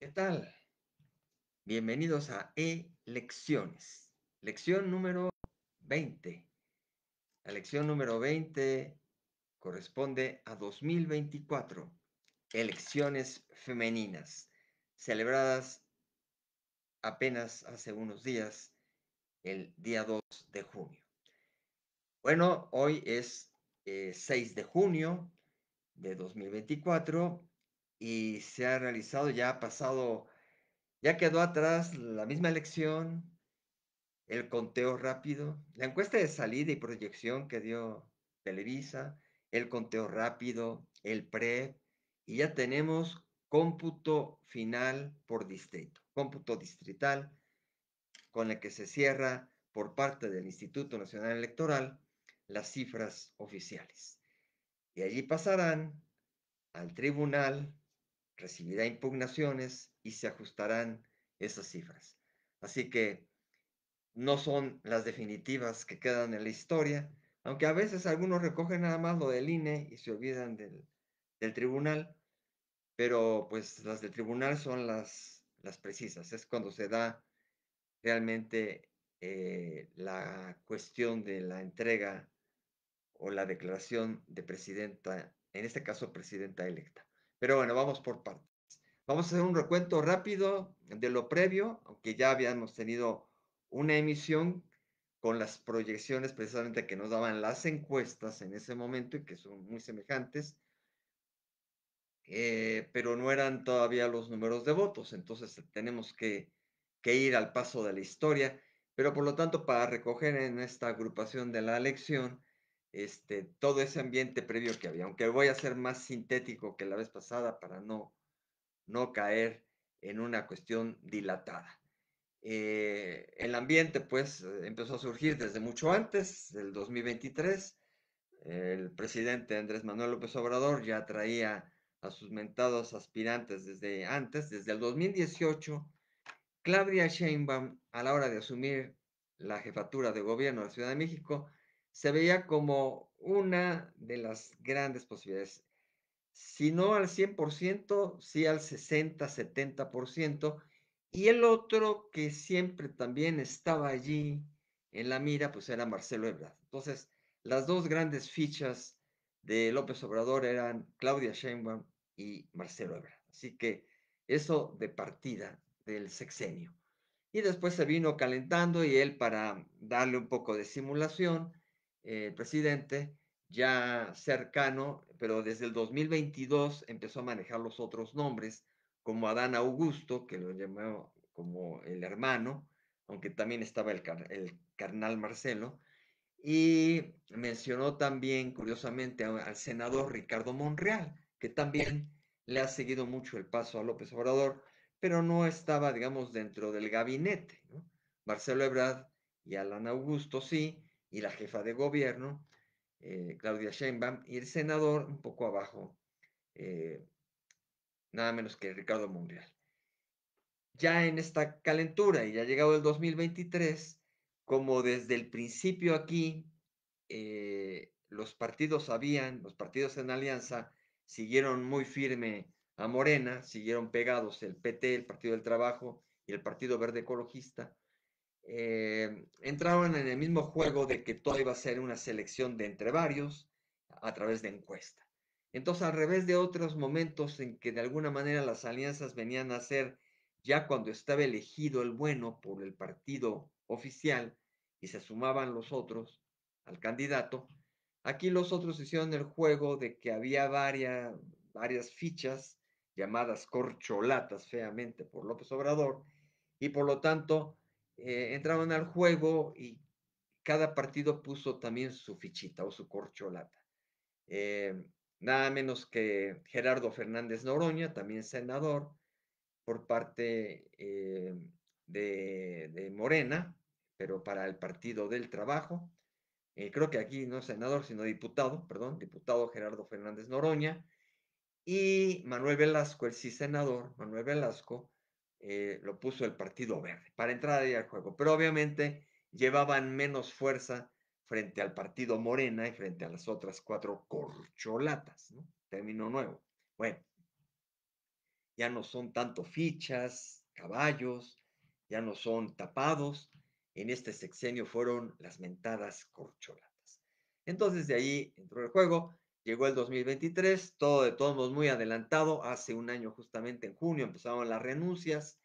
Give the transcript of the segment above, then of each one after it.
¿Qué tal? Bienvenidos a E-Lecciones. Lección número 20. La lección número 20 corresponde a 2024, elecciones femeninas, celebradas apenas hace unos días, el día 2 de junio. Bueno, hoy es 6 eh, de junio de 2024 y se ha realizado, ya ha pasado, ya quedó atrás la misma elección, el conteo rápido, la encuesta de salida y proyección que dio Televisa, el conteo rápido, el PRE, y ya tenemos cómputo final por distrito, cómputo distrital, con el que se cierra por parte del Instituto Nacional Electoral las cifras oficiales. Y allí pasarán al tribunal recibirá impugnaciones y se ajustarán esas cifras. Así que no son las definitivas que quedan en la historia, aunque a veces algunos recogen nada más lo del INE y se olvidan del, tribunal, pero pues las del tribunal son las, las precisas, es cuando se da realmente eh, la cuestión de la entrega o la declaración de presidenta, en este caso presidenta electa. Pero bueno, vamos por partes. Vamos a hacer un recuento rápido de lo previo, aunque ya habíamos tenido una emisión con las proyecciones precisamente que nos daban las encuestas en ese momento y que son muy semejantes, eh, pero no eran todavía los números de votos, entonces eh, tenemos que, que ir al paso de la historia, pero por lo tanto para recoger en esta agrupación de la elección este, todo ese ambiente previo que había, aunque voy a ser más sintético que la vez pasada para no, no caer en una cuestión dilatada. Eh, el ambiente pues empezó a surgir desde mucho antes, el 2023. El presidente Andrés Manuel López Obrador ya traía a sus mentados aspirantes desde antes, desde el 2018. Claudia Sheinbaum, a la hora de asumir la jefatura de gobierno de la Ciudad de México, se veía como una de las grandes posibilidades. Si no al 100%, sí al 60, 70%. Y el otro que siempre también estaba allí en la mira, pues era Marcelo Ebrard. Entonces, las dos grandes fichas de López Obrador eran Claudia Sheinbaum y Marcelo Ebrard. Así que eso de partida del sexenio. Y después se vino calentando y él para darle un poco de simulación, eh, presidente, ya cercano, pero desde el 2022 empezó a manejar los otros nombres, como Adán Augusto, que lo llamó como el hermano, aunque también estaba el, el carnal Marcelo, y mencionó también, curiosamente, al senador Ricardo Monreal, que también le ha seguido mucho el paso a López Obrador, pero no estaba, digamos, dentro del gabinete. ¿no? Marcelo Ebrard y Alan Augusto sí, y la jefa de gobierno, eh, Claudia Sheinbaum, y el senador un poco abajo, eh, nada menos que Ricardo Mundial. Ya en esta calentura y ya ha llegado el 2023, como desde el principio aquí eh, los partidos sabían, los partidos en alianza siguieron muy firme a Morena, siguieron pegados el PT, el Partido del Trabajo y el Partido Verde Ecologista, eh, entraban en el mismo juego de que todo iba a ser una selección de entre varios a través de encuesta. Entonces, al revés de otros momentos en que de alguna manera las alianzas venían a ser ya cuando estaba elegido el bueno por el partido oficial y se sumaban los otros al candidato, aquí los otros hicieron el juego de que había varias, varias fichas llamadas corcholatas feamente por López Obrador y por lo tanto eh, entraban al juego y cada partido puso también su fichita o su corcholata. Eh, nada menos que Gerardo Fernández Noroña, también senador por parte eh, de, Morena, pero para el Partido del Trabajo. creo que aquí no senador, sino diputado, perdón, diputado Gerardo Fernández Noroña. Y Manuel Velasco, el sí senador, Manuel Velasco, eh, lo puso el Partido Verde para entrar ahí al juego. Pero obviamente llevaban menos fuerza frente al Partido Morena y frente a las otras cuatro corcholatas, ¿no? Término nuevo. Bueno, ya no son tanto fichas, caballos, ya no son tapados. En este sexenio fueron las mentadas corcholatas. Entonces de ahí entró el juego Llegó el 2023, todo de todos muy adelantado. Hace un año, justamente en junio, empezaron las renuncias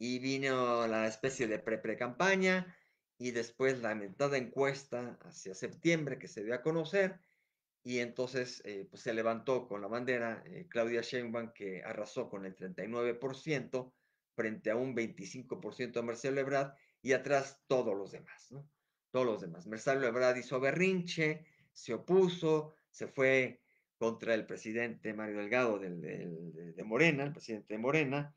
y vino la especie de pre-pre-campaña y después la lamentada encuesta hacia septiembre que se dio a conocer y entonces eh, pues se levantó con la bandera eh, Claudia Sheinbaum que arrasó con el 39% frente a un 25% de Marcelo Ebrard y atrás todos los demás, ¿no? Todos los demás. Marcelo Ebrard hizo berrinche, se opuso, se fue contra el presidente Mario Delgado de Morena, el presidente de Morena,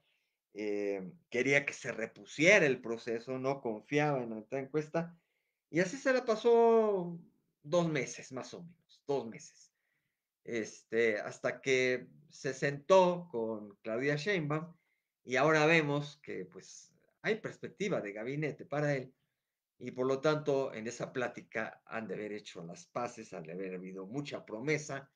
eh, quería que se repusiera el proceso, no confiaba en la encuesta, y así se la pasó dos meses más o menos, dos meses, este, hasta que se sentó con Claudia Sheinbaum, y ahora vemos que pues hay perspectiva de gabinete para él, y por lo tanto, en esa plática han de haber hecho las paces, han de haber habido mucha promesa.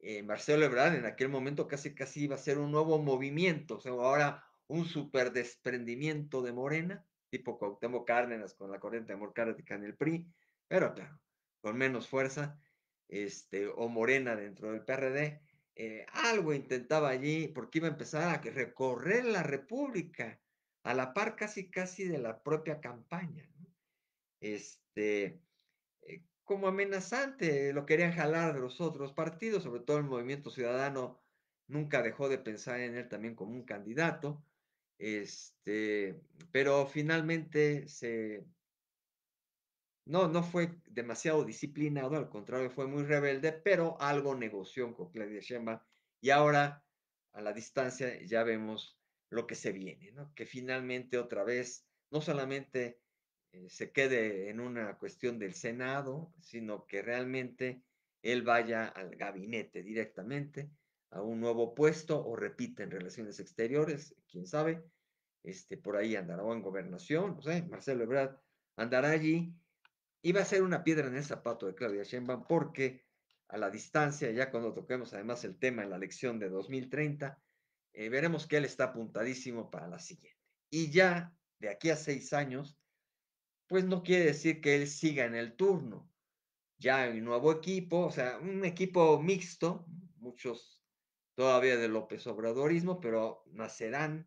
Eh, Marcelo Ebrard en aquel momento casi casi iba a ser un nuevo movimiento, o sea, ahora un super desprendimiento de Morena, tipo Cuauhtémoc Cárdenas con la corriente democrática en el PRI, pero claro, con menos fuerza, este, o Morena dentro del PRD, eh, algo intentaba allí, porque iba a empezar a recorrer la República, a la par casi casi de la propia campaña este, eh, como amenazante, lo querían jalar de los otros partidos, sobre todo el movimiento ciudadano nunca dejó de pensar en él también como un candidato, este, pero finalmente se... No, no fue demasiado disciplinado, al contrario, fue muy rebelde, pero algo negoció con Claudia Sheinbaum y ahora a la distancia ya vemos lo que se viene, Que finalmente otra vez no solamente eh, se quede en una cuestión del Senado, sino que realmente él vaya al gabinete directamente, a un nuevo puesto o repita en relaciones exteriores, quién sabe, este, por ahí andará o en gobernación, no sé, Marcelo Ebrard andará allí y va a ser una piedra en el zapato de Claudia Sheinbaum porque a la distancia, ya cuando toquemos además el tema en la elección de 2030, eh, veremos que él está apuntadísimo para la siguiente. Y ya de aquí a seis años, pues no quiere decir que él siga en el turno. Ya un nuevo equipo, o sea, un equipo mixto, muchos todavía de López Obradorismo, pero nacerán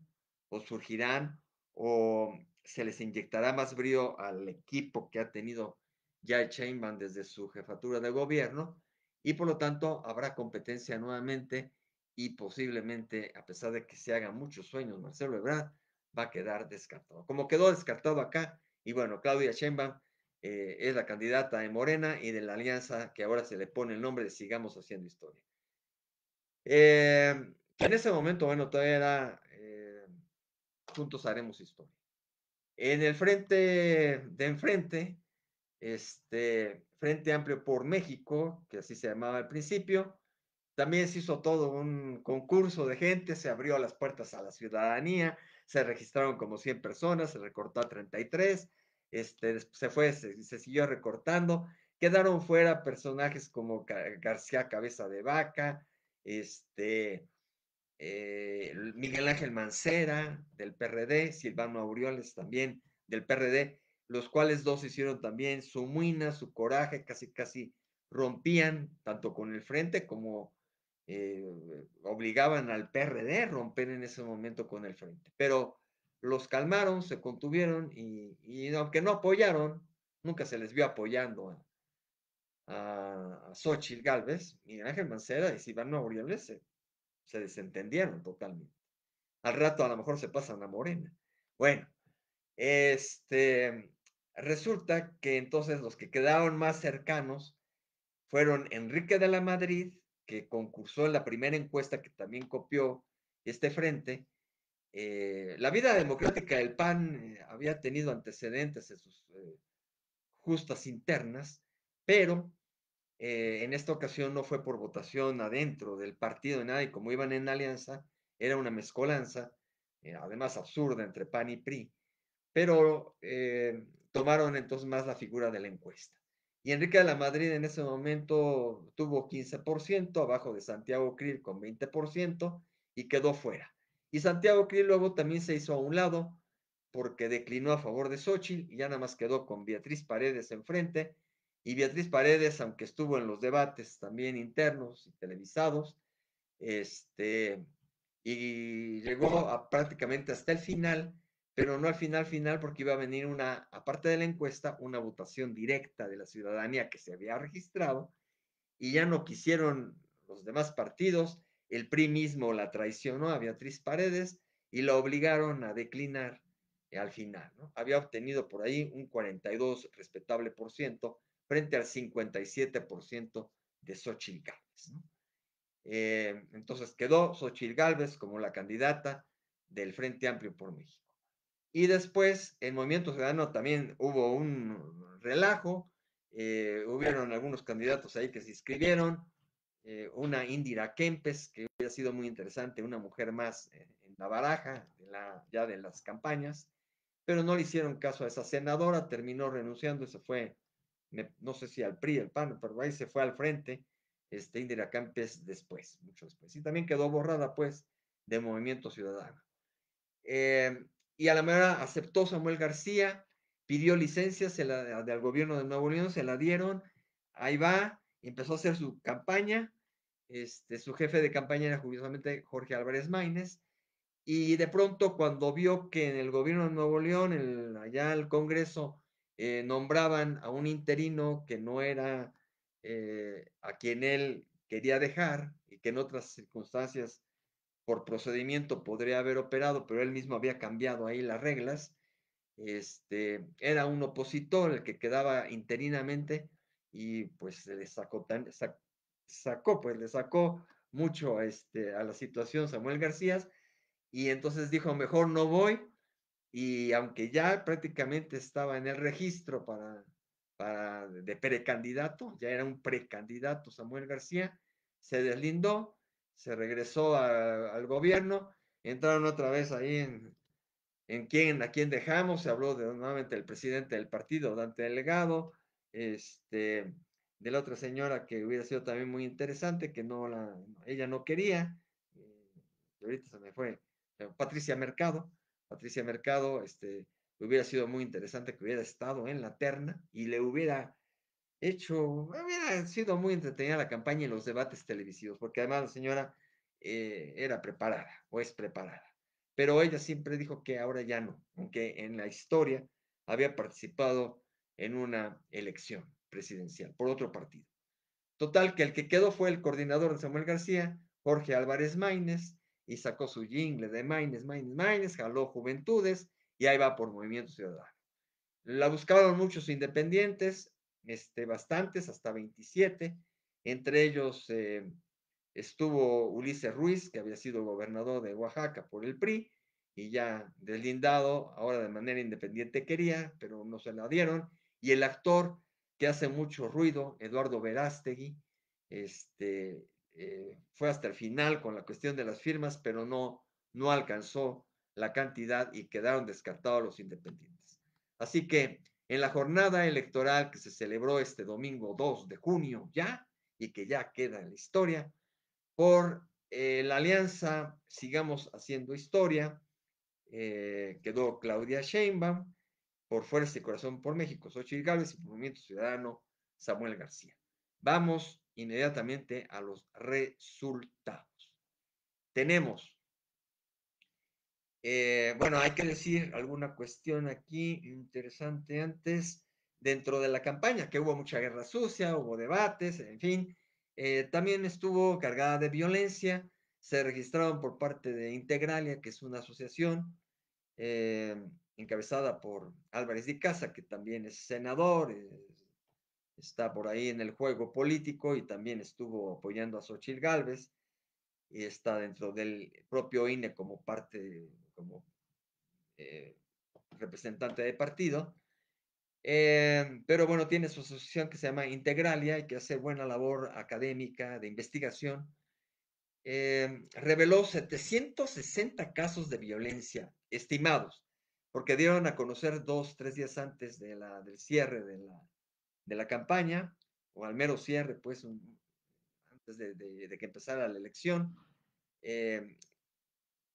o surgirán o se les inyectará más brío al equipo que ha tenido ya el Chainman desde su jefatura de gobierno y por lo tanto habrá competencia nuevamente y posiblemente, a pesar de que se hagan muchos sueños, Marcelo Ebrard va a quedar descartado. Como quedó descartado acá y bueno, Claudia Sheinbaum eh, es la candidata de Morena y de la alianza que ahora se le pone el nombre de Sigamos Haciendo Historia. Em, en ese momento, bueno, todavía era eh, Juntos Haremos Historia. En el frente de enfrente, este, Frente Amplio por México, que así se llamaba al principio, también se hizo todo un concurso de gente, se abrió las puertas a la ciudadanía, se registraron como 100 personas, se recortó a 33, este, se fue, se, siguió recortando, quedaron fuera personajes como García Cabeza de Vaca, este, eh, Miguel Ángel Mancera del PRD, Silvano Aureoles también del PRD, los cuales dos hicieron también su muina, su coraje, casi casi rompían tanto con el frente como eh, obligaban al PRD a romper en ese momento con el frente. Pero los calmaron, se contuvieron y, aunque no apoyaron, nunca se les vio apoyando a, Sochi, Xochitl Galvez, Miguel Ángel Mancera y Silvano Aureoles se, se, desentendieron totalmente. Al rato a lo mejor se pasan a Morena. Bueno, este, resulta que entonces los que quedaron más cercanos fueron Enrique de la Madrid que concursó en la primera encuesta que también copió este frente, eh, la vida democrática del PAN eh, había tenido antecedentes en sus eh, justas internas, pero en esta ocasión no fue por votación adentro del partido de nada, y como iban en alianza, era una mezcolanza, además absurda, entre PAN y PRI, pero tomaron entonces más la figura de la encuesta. Y Enrique de la Madrid en ese momento tuvo 15%, abajo de Santiago Krill con 20% y quedó fuera. Y Santiago Krill luego también se hizo a un lado porque declinó a favor de Xochitl y ya nada más quedó con Beatriz Paredes enfrente. Y Beatriz Paredes, aunque estuvo en los debates también internos y televisados, este, y llegó prácticamente hasta el final, pero no al final final porque iba a venir una, aparte de la encuesta, una votación directa de la ciudadanía que se había registrado y ya no quisieron los demás partidos, el PRI mismo la traicionó a Beatriz Paredes y la obligaron a declinar eh, al final, Había obtenido por ahí un 42 respetable por ciento frente al 57% de Xochitl Gálvez, eh, entonces quedó Xochitl Gálvez como la candidata del Frente Amplio por México. Y después en Movimiento Ciudadano también hubo un relajo, eh, hubieron algunos candidatos ahí que se inscribieron, eh, una Indira Kempes, que hubiera sido muy interesante, una mujer más eh, en la baraja ya de las campañas, pero no le hicieron caso a esa senadora, terminó renunciando, se fue, no sé si al PRI, el PAN, pero ahí se fue al frente, este, Indira Kempes después, mucho después. Y también quedó borrada, pues, de Movimiento Ciudadano. Eh, y a la manera aceptó Samuel García, pidió licencia del gobierno de Nuevo León, se la dieron, ahí va, empezó a hacer su campaña, este, su jefe de campaña era curiosamente Jorge Álvarez Maínez, y de pronto cuando vio que en el gobierno de Nuevo León, el, allá el Congreso, eh, nombraban a un interino que no era eh, a quien él quería dejar y que en otras circunstancias por procedimiento podría haber operado, pero él mismo había cambiado ahí las reglas. Este, era un opositor el que quedaba interinamente y pues le sacó, sacó, pues le sacó mucho este, a la situación Samuel García y entonces dijo, mejor no voy y aunque ya prácticamente estaba en el registro para, para de precandidato, ya era un precandidato Samuel García, se deslindó se regresó al gobierno, entraron otra vez ahí en, en quién, a quién dejamos, se habló de, nuevamente del presidente del partido, Dante Delgado, este, de la otra señora que hubiera sido también muy interesante, que no la, ella no quería, eh, ahorita se me fue, Patricia Mercado, Patricia Mercado, este, hubiera sido muy interesante que hubiera estado en la terna y le hubiera hecho, había sido muy entretenida la campaña y los debates televisivos, porque además la señora eh, era preparada o es preparada. Pero ella siempre dijo que ahora ya no, aunque en la historia había participado en una elección presidencial por otro partido. Total, que el que quedó fue el coordinador de Samuel García, Jorge Álvarez Maínez, y sacó su jingle de Maínez, Maínez, Maínez, jaló Juventudes, y ahí va por Movimiento Ciudadano. La buscaron muchos independientes, este, bastantes, hasta 27. Entre ellos eh, estuvo Ulises Ruiz, que había sido gobernador de Oaxaca por el PRI y ya deslindado, ahora de manera independiente quería, pero no se la dieron. Y el actor que hace mucho ruido, Eduardo Verástegui, este, eh, fue hasta el final con la cuestión de las firmas, pero no, no alcanzó la cantidad y quedaron descartados los independientes. Así que en la jornada electoral que se celebró este domingo 2 de junio ya, y que ya queda en la historia, por eh, la alianza Sigamos Haciendo Historia, eh, quedó Claudia Sheinbaum, por Fuerza y Corazón por México, Xochitl Gálvez y Movimiento Ciudadano Samuel García. Vamos inmediatamente a los resultados. Tenemos eh, bueno, hay que decir alguna cuestión aquí interesante antes, dentro de la campaña, que hubo mucha guerra sucia, hubo debates, en fin, eh, también estuvo cargada de violencia, se registraron por parte de Integralia, que es una asociación eh, encabezada por Álvarez de Casa, que también es senador, está por ahí en el juego político y también estuvo apoyando a Xochitl Gálvez y está dentro del propio INE como parte de como eh, representante de partido. Eh, pero bueno, tiene su asociación que se llama Integralia y que hace buena labor académica de investigación. Eh, reveló 760 casos de violencia estimados, porque dieron a conocer dos, tres días antes de la, del cierre de la, de la campaña, o al mero cierre, pues, antes de, que empezara la elección,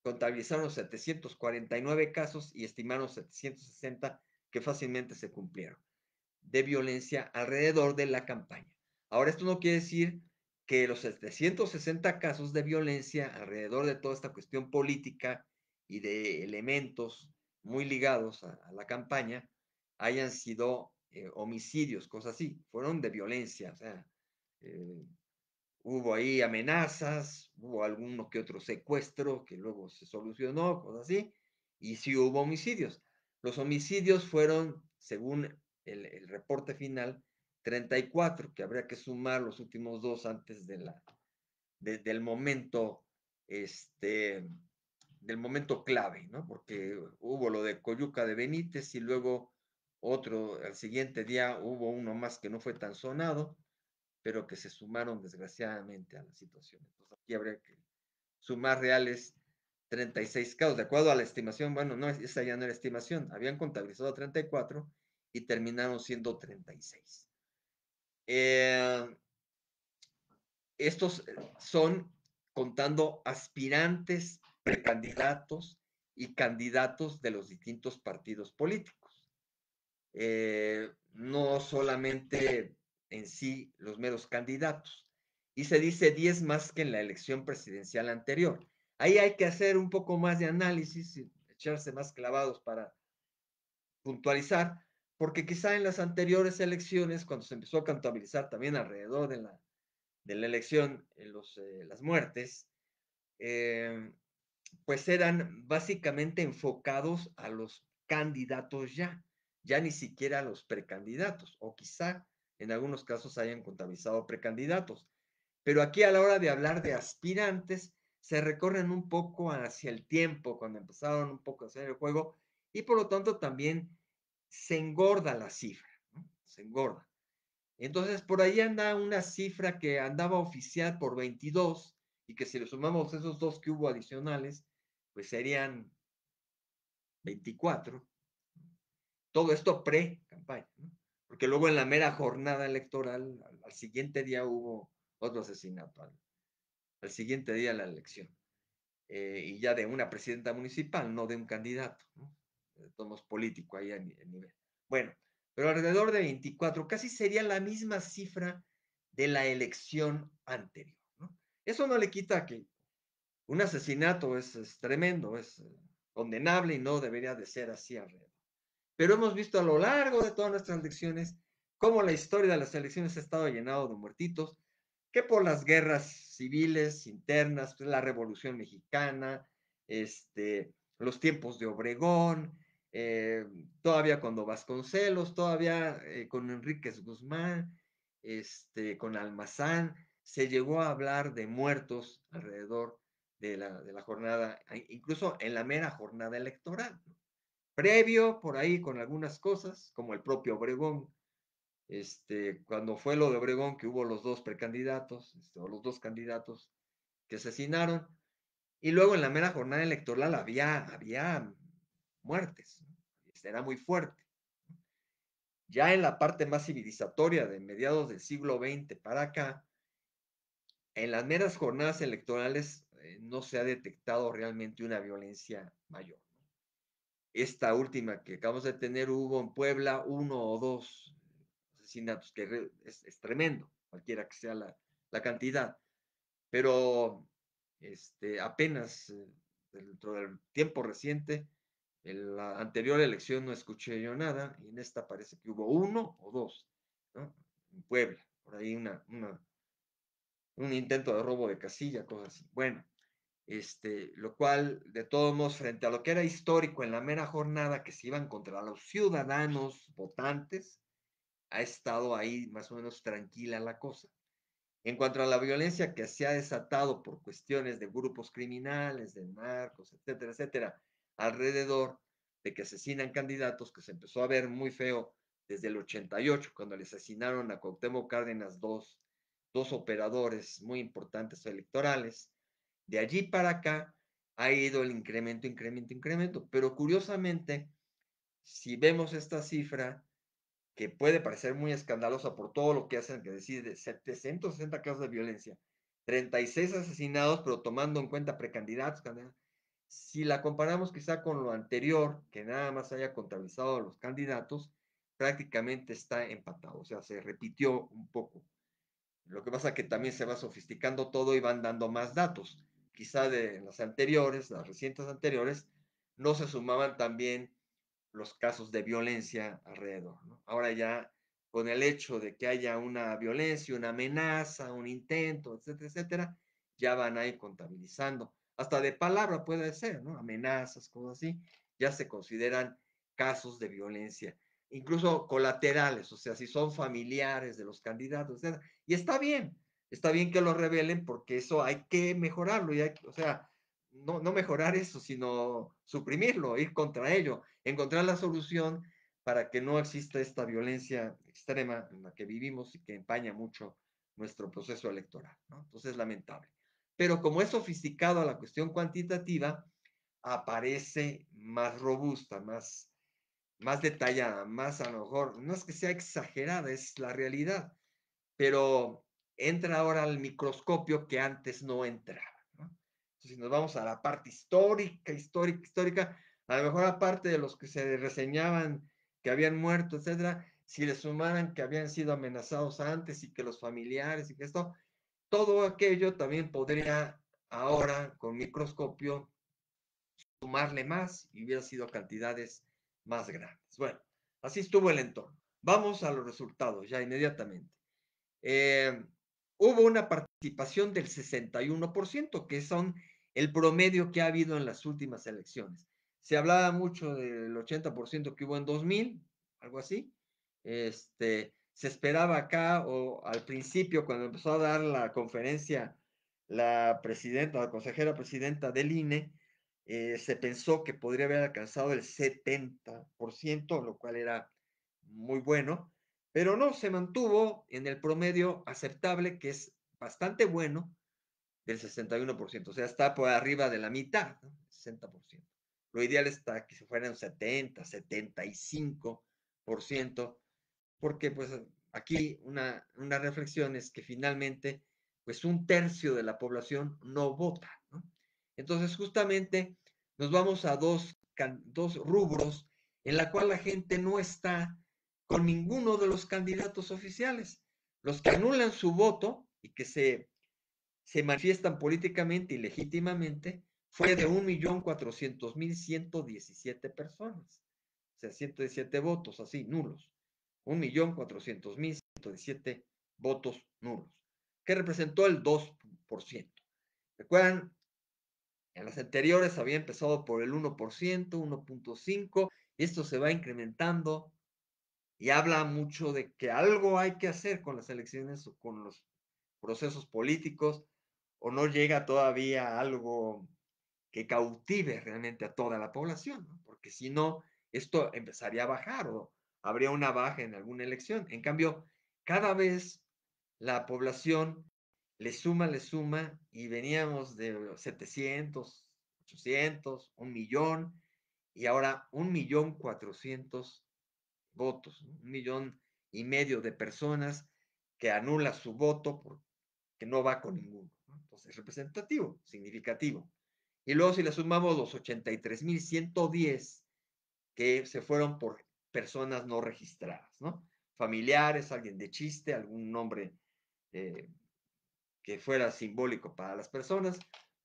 contabilizaron 749 casos y estimaron 760 que fácilmente se cumplieron de violencia alrededor de la campaña. Ahora, esto no quiere decir que los 760 casos de violencia alrededor de toda esta cuestión política y de elementos muy ligados a, la campaña hayan sido eh, homicidios, cosas así, fueron de violencia, o sea, eh, hubo ahí amenazas, hubo alguno que otro secuestro que luego se solucionó, cosas así, y sí hubo homicidios. Los homicidios fueron, según el, reporte final, 34, que habría que sumar los últimos dos antes de la, del momento, este, del momento clave, ¿no? Porque hubo lo de Coyuca de Benítez y luego otro, al siguiente día hubo uno más que no fue tan sonado pero que se sumaron desgraciadamente a la situación. Entonces aquí habría que sumar reales 36 casos, de acuerdo a la estimación, bueno, no, esa ya no era estimación, habían contabilizado 34 y terminaron siendo 36. Eh, estos son contando aspirantes, precandidatos y candidatos de los distintos partidos políticos. Eh, no solamente en sí los meros candidatos. Y se dice 10 más que en la elección presidencial anterior. Ahí hay que hacer un poco más de análisis y echarse más clavados para puntualizar, porque quizá en las anteriores elecciones, cuando se empezó a cantabilizar también alrededor de la, de la elección en eh, los, eh, las muertes, eh, pues eran básicamente enfocados a los candidatos ya, ya ni siquiera a los precandidatos, o quizá en algunos casos hayan contabilizado precandidatos. Pero aquí a la hora de hablar de aspirantes, se recorren un poco hacia el tiempo, cuando empezaron un poco a hacer el juego, y por lo tanto también se engorda la cifra, ¿no? se engorda. Entonces, por ahí anda una cifra que andaba oficial por 22 y que si le sumamos esos dos que hubo adicionales, pues serían 24. Todo esto pre-campaña. ¿no? porque luego en la mera jornada electoral, al, siguiente día hubo otro asesinato, al, siguiente día la elección, eh, y ya de una presidenta municipal, no de un candidato, ¿no? Tomos eh, político ahí a nivel. Bueno, pero alrededor de 24, casi sería la misma cifra de la elección anterior. Eso no le quita que un asesinato es, es tremendo, es eh, condenable y no debería de ser así alrededor. Pero hemos visto a lo largo de todas nuestras elecciones cómo la historia de las elecciones ha estado llenado de muertitos, que por las guerras civiles internas, pues, la Revolución Mexicana, este, los tiempos de Obregón, eh, todavía cuando Vasconcelos, todavía eh, con Enríquez Guzmán, este, con Almazán, se llegó a hablar de muertos alrededor de la, de la jornada, e incluso en la mera jornada electoral previo por ahí con algunas cosas, como el propio Obregón. Este, cuando fue lo de Obregón, que hubo los dos precandidatos, este, o los dos candidatos que asesinaron, y luego en la mera jornada electoral había, había muertes, este, era muy fuerte. Ya en la parte más civilizatoria de mediados del siglo XX para acá, en las meras jornadas electorales eh, no se ha detectado realmente una violencia mayor. Esta última que acabamos de tener hubo en Puebla uno o dos asesinatos, que es, tremendo, cualquiera que sea la, cantidad. Pero este, apenas eh, dentro del tiempo reciente, en la anterior elección no escuché yo nada, y en esta parece que hubo uno o dos, ¿no? En Puebla, por ahí una, un intento de robo de casilla, cosas así. Bueno, este, lo cual, de todos modos, frente a lo que era histórico en la mera jornada que se iban contra los ciudadanos votantes, ha estado ahí más o menos tranquila la cosa. En cuanto a la violencia que se ha desatado por cuestiones de grupos criminales, de narcos, etcétera, etcétera, alrededor de que asesinan candidatos, que se empezó a ver muy feo desde el 88, cuando le asesinaron a Cuauhtémoc Cárdenas dos, dos operadores muy importantes electorales, de allí para acá ha ido el incremento, incremento, incremento. Pero curiosamente, si vemos esta cifra, que puede parecer muy escandalosa por todo lo que hacen, que decir de 760 casos de violencia, 36 asesinados, pero tomando en cuenta precandidatos, si la comparamos quizá con lo anterior, que nada más haya contabilizado a los candidatos, prácticamente está empatado, o sea, se repitió un poco. Lo que pasa es que también se va sofisticando todo y van dando más datos quizá de las anteriores, las recientes anteriores, no se sumaban también los casos de violencia alrededor. Ahora ya con el hecho de que haya una violencia, una amenaza, un intento, etcétera, etcétera, ya van a ir contabilizando. Hasta de palabra puede ser, ¿no? Amenazas, cosas así, ya se consideran casos de violencia, incluso colaterales, o sea, si son familiares de los candidatos, etcétera. Y está bien, está bien que lo revelen porque eso hay que mejorarlo, y o sea, no, no mejorar eso, sino suprimirlo, ir contra ello, encontrar la solución para que no exista esta violencia extrema en la que vivimos y que empaña mucho nuestro proceso electoral. Entonces es lamentable. Pero como es sofisticado la cuestión cuantitativa, aparece más robusta, más, más detallada, más a lo mejor, no es que sea exagerada, es la realidad, pero entra ahora al microscopio que antes no entraba. Entonces, si nos vamos a la parte histórica, histórica, histórica, a lo mejor aparte de los que se reseñaban que habían muerto, etcétera, si le sumaran que habían sido amenazados antes y que los familiares y que esto, todo aquello también podría ahora con microscopio sumarle más y hubiera sido cantidades más grandes. Bueno, así estuvo el entorno. Vamos a los resultados ya inmediatamente. Eh, hubo una participación del 61%, que son el promedio que ha habido en las últimas elecciones. Se hablaba mucho del 80% que hubo en 2000, algo así. Este, se esperaba acá o al principio, cuando empezó a dar la conferencia la presidenta, la consejera presidenta del INE, eh, se pensó que podría haber alcanzado el 70%, lo cual era muy bueno pero no, se mantuvo en el promedio aceptable, que es bastante bueno, del 61%, o sea, está por arriba de la mitad, ¿no? 60%. Lo ideal está que se fueran 70, 75%, porque pues aquí una, reflexión es que finalmente pues un tercio de la población no vota. ¿no? Entonces justamente nos vamos a dos, dos rubros en la cual la gente no está con ninguno de los candidatos oficiales. Los que anulan su voto y que se, se manifiestan políticamente y legítimamente fue de 1.400.117 personas. O sea, 117 votos así, nulos. 1.400.117 votos nulos, que representó el 2%. ¿Recuerdan? En las anteriores había empezado por el 1%, 1.5%, y esto se va incrementando y habla mucho de que algo hay que hacer con las elecciones o con los procesos políticos, o no llega todavía algo que cautive realmente a toda la población, porque si no, esto empezaría a bajar o habría una baja en alguna elección. En cambio, cada vez la población le suma, le suma, y veníamos de 700, 800, un millón, y ahora un millón cuatrocientos votos, un millón y medio de personas que anula su voto porque no va con ninguno. Entonces es representativo, significativo. Y luego si le sumamos los 83.110 que se fueron por personas no registradas, ¿no? Familiares, alguien de chiste, algún nombre eh, que fuera simbólico para las personas,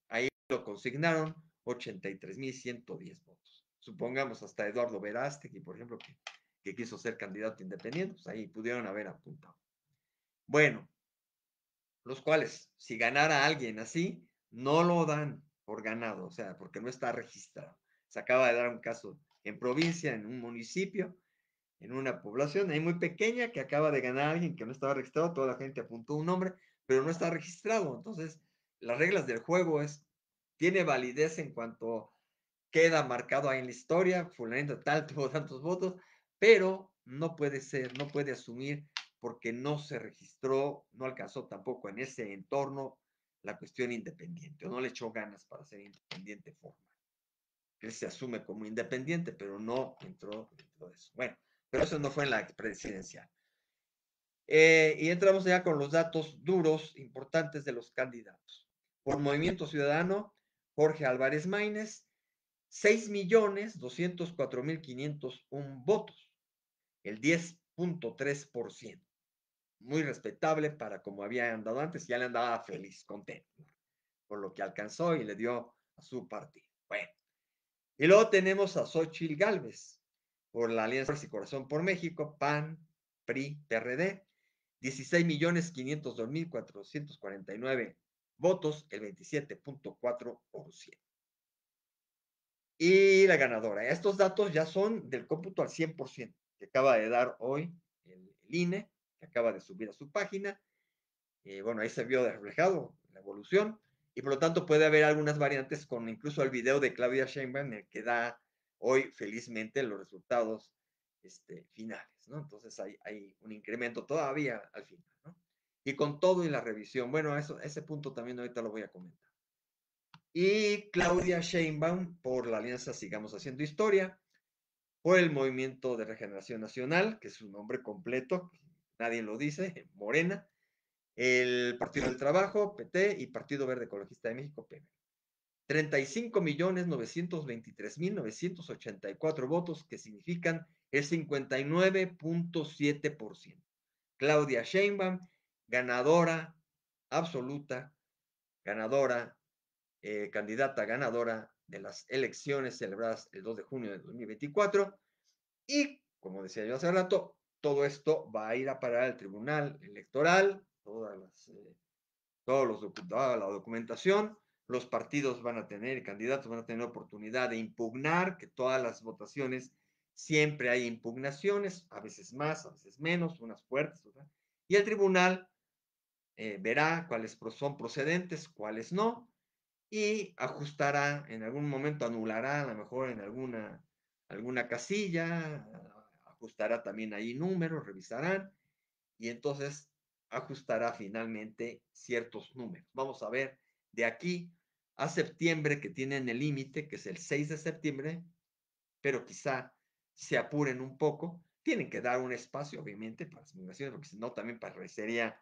ahí lo consignaron mil 83.110 votos. Supongamos hasta Eduardo Verástegui, por ejemplo, que que quiso ser candidato independiente, pues ahí pudieron haber apuntado. Bueno, los cuales, si ganara alguien así, no lo dan por ganado, o sea, porque no está registrado. Se acaba de dar un caso en provincia, en un municipio, en una población ahí muy pequeña que acaba de ganar alguien que no estaba registrado, toda la gente apuntó un nombre, pero no está registrado. Entonces, las reglas del juego es, tiene validez en cuanto queda marcado ahí en la historia, fulanito tal tuvo tantos votos, pero no puede ser, no puede asumir porque no se registró, no alcanzó tampoco en ese entorno la cuestión independiente, o no le echó ganas para ser independiente formal. Él se asume como independiente, pero no entró dentro de eso. Bueno, pero eso no fue en la presidencia. Eh, y entramos ya con los datos duros, importantes de los candidatos. Por Movimiento Ciudadano, Jorge Álvarez Maínez, 6.204.501 votos el 10.3%. Muy respetable para como había andado antes, ya le andaba feliz, contento, por lo que alcanzó y le dio a su partido. Bueno, y luego tenemos a Xochitl Galvez, por la Alianza y Corazón por México, PAN, PRI, PRD, 16 millones mil votos, el 27.4%. Y la ganadora. Estos datos ya son del cómputo al 100% que acaba de dar hoy el, INE, que acaba de subir a su página. Eh, bueno, ahí se vio reflejado la evolución y por lo tanto puede haber algunas variantes con incluso el video de Claudia Sheinbaum en el que da hoy felizmente los resultados este, finales, ¿no? Entonces hay, hay un incremento todavía al final, ¿no? Y con todo y la revisión, bueno, eso, ese punto también ahorita lo voy a comentar. Y Claudia Sheinbaum por la alianza Sigamos Haciendo Historia o el Movimiento de Regeneración Nacional, que es su nombre completo, nadie lo dice, Morena, el Partido del Trabajo, PT, y Partido Verde Ecologista de México, PN. 35.923.984 votos, que significan el 59.7%. Claudia Sheinbaum, ganadora absoluta, ganadora, eh, candidata ganadora de las elecciones celebradas el 2 de junio de 2024 y, como decía yo hace rato, todo esto va a ir a parar al Tribunal Electoral, todas las, eh, todos los toda la documentación, los partidos van a tener, candidatos van a tener oportunidad de impugnar, que todas las votaciones siempre hay impugnaciones, a veces más, a veces menos, unas fuertes, y el tribunal eh, verá cuáles son procedentes, cuáles no, y ajustará, en algún momento anulará a lo mejor en alguna, alguna casilla, ajustará también ahí números, revisarán y entonces ajustará finalmente ciertos números. Vamos a ver de aquí a septiembre que tienen el límite, que es el 6 de septiembre, pero quizá se apuren un poco. Tienen que dar un espacio, obviamente, para las impugnaciones, porque si no, también parecería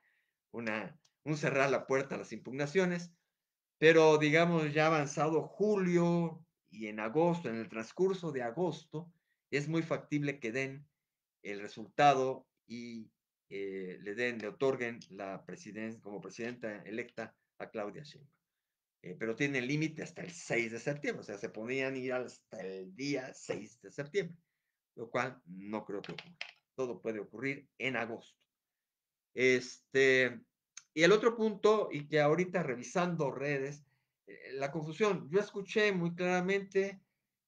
una, un cerrar la puerta a las impugnaciones pero digamos ya avanzado julio y en agosto, en el transcurso de agosto, es muy factible que den el resultado y eh, le den, le otorguen la presidencia como presidenta electa a Claudia Sheinbaum. Eh, pero tiene límite hasta el 6 de septiembre, o sea, se podían ir hasta el día 6 de septiembre, lo cual no creo que ocurra. Todo puede ocurrir en agosto. Este, y el otro punto, y que ahorita revisando redes, eh, la confusión, yo escuché muy claramente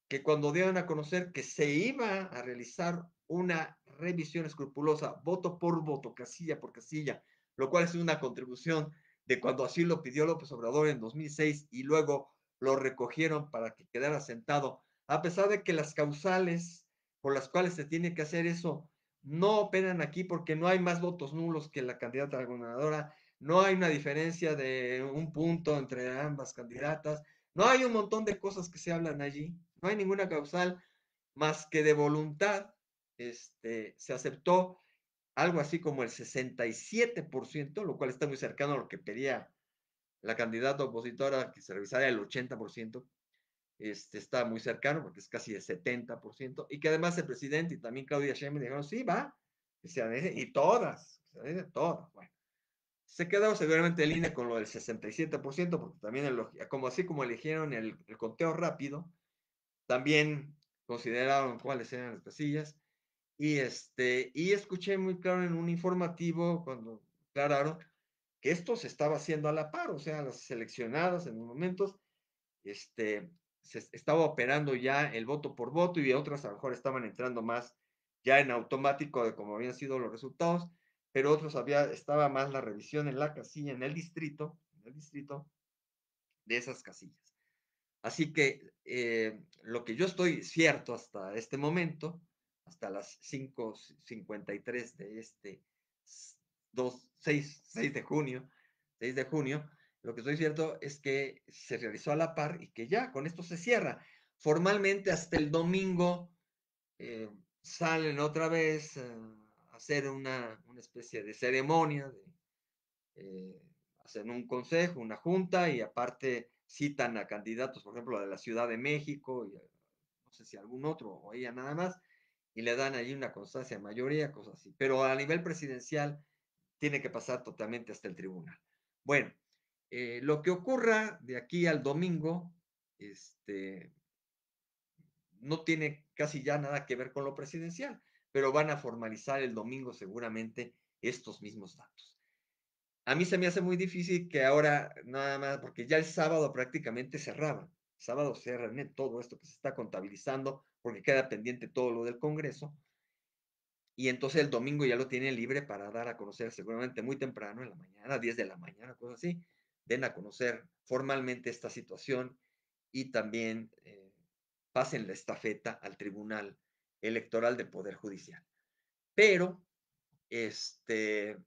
que cuando dieron a conocer que se iba a realizar una revisión escrupulosa, voto por voto, casilla por casilla, lo cual es una contribución de cuando así lo pidió López Obrador en 2006 y luego lo recogieron para que quedara sentado, a pesar de que las causales por las cuales se tiene que hacer eso no operan aquí porque no hay más votos nulos que la candidata la gobernadora no hay una diferencia de un punto entre ambas candidatas, no hay un montón de cosas que se hablan allí, no hay ninguna causal más que de voluntad. Este, se aceptó algo así como el 67%, lo cual está muy cercano a lo que pedía la candidata opositora, que se revisara el 80%, este, está muy cercano porque es casi el 70%, y que además el presidente y también Claudia Sheinbaum dijeron, sí, va, y, se, y todas, se, todas, bueno. Se quedó seguramente en línea con lo del 67%, porque también, como así como eligieron el, conteo rápido, también consideraron cuáles eran las casillas. Y, este, y escuché muy claro en un informativo cuando aclararon que esto se estaba haciendo a la par, o sea, las seleccionadas en los momentos, este, se estaba operando ya el voto por voto y otras a lo mejor estaban entrando más ya en automático de cómo habían sido los resultados, pero otros había, estaba más la revisión en la casilla, en el distrito, en el distrito de esas casillas. Así que eh, lo que yo estoy cierto hasta este momento, hasta las 5.53 de este 2, 6, 6 de junio, 6 de junio, lo que estoy cierto es que se realizó a la par y que ya con esto se cierra. Formalmente hasta el domingo eh, salen otra vez. Eh, hacer una, especie de ceremonia, de, eh, hacen un consejo, una junta y aparte citan a candidatos, por ejemplo, de la Ciudad de México y no sé si algún otro o ella nada más, y le dan allí una constancia de mayoría, cosas así. Pero a nivel presidencial tiene que pasar totalmente hasta el tribunal. Bueno, eh, lo que ocurra de aquí al domingo, este, no tiene casi ya nada que ver con lo presidencial pero van a formalizar el domingo seguramente estos mismos datos. A mí se me hace muy difícil que ahora, nada más, porque ya el sábado prácticamente cerraban, sábado cierran todo esto que se está contabilizando, porque queda pendiente todo lo del Congreso, y entonces el domingo ya lo tienen libre para dar a conocer seguramente muy temprano, en la mañana, 10 de la mañana, cosas así, den a conocer formalmente esta situación y también eh, pasen la estafeta al Tribunal electoral del Poder Judicial. Pero, este,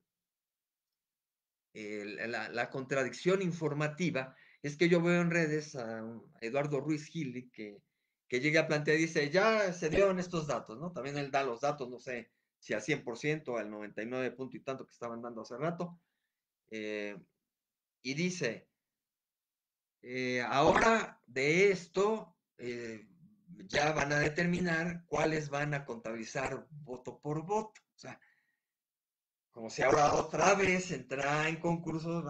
la, contradicción informativa es que yo veo en redes a, Eduardo Ruiz Gil, que, que llega a plantear y dice, ya se dieron estos datos, ¿no? También él da los datos, no sé si al 100% al 99 punto y tanto que estaban dando hace rato, eh, y dice, eh, ahora de esto, eh, ya van a determinar cuáles van a contabilizar voto por voto. O sea, como si ahora otra vez entra en concursos,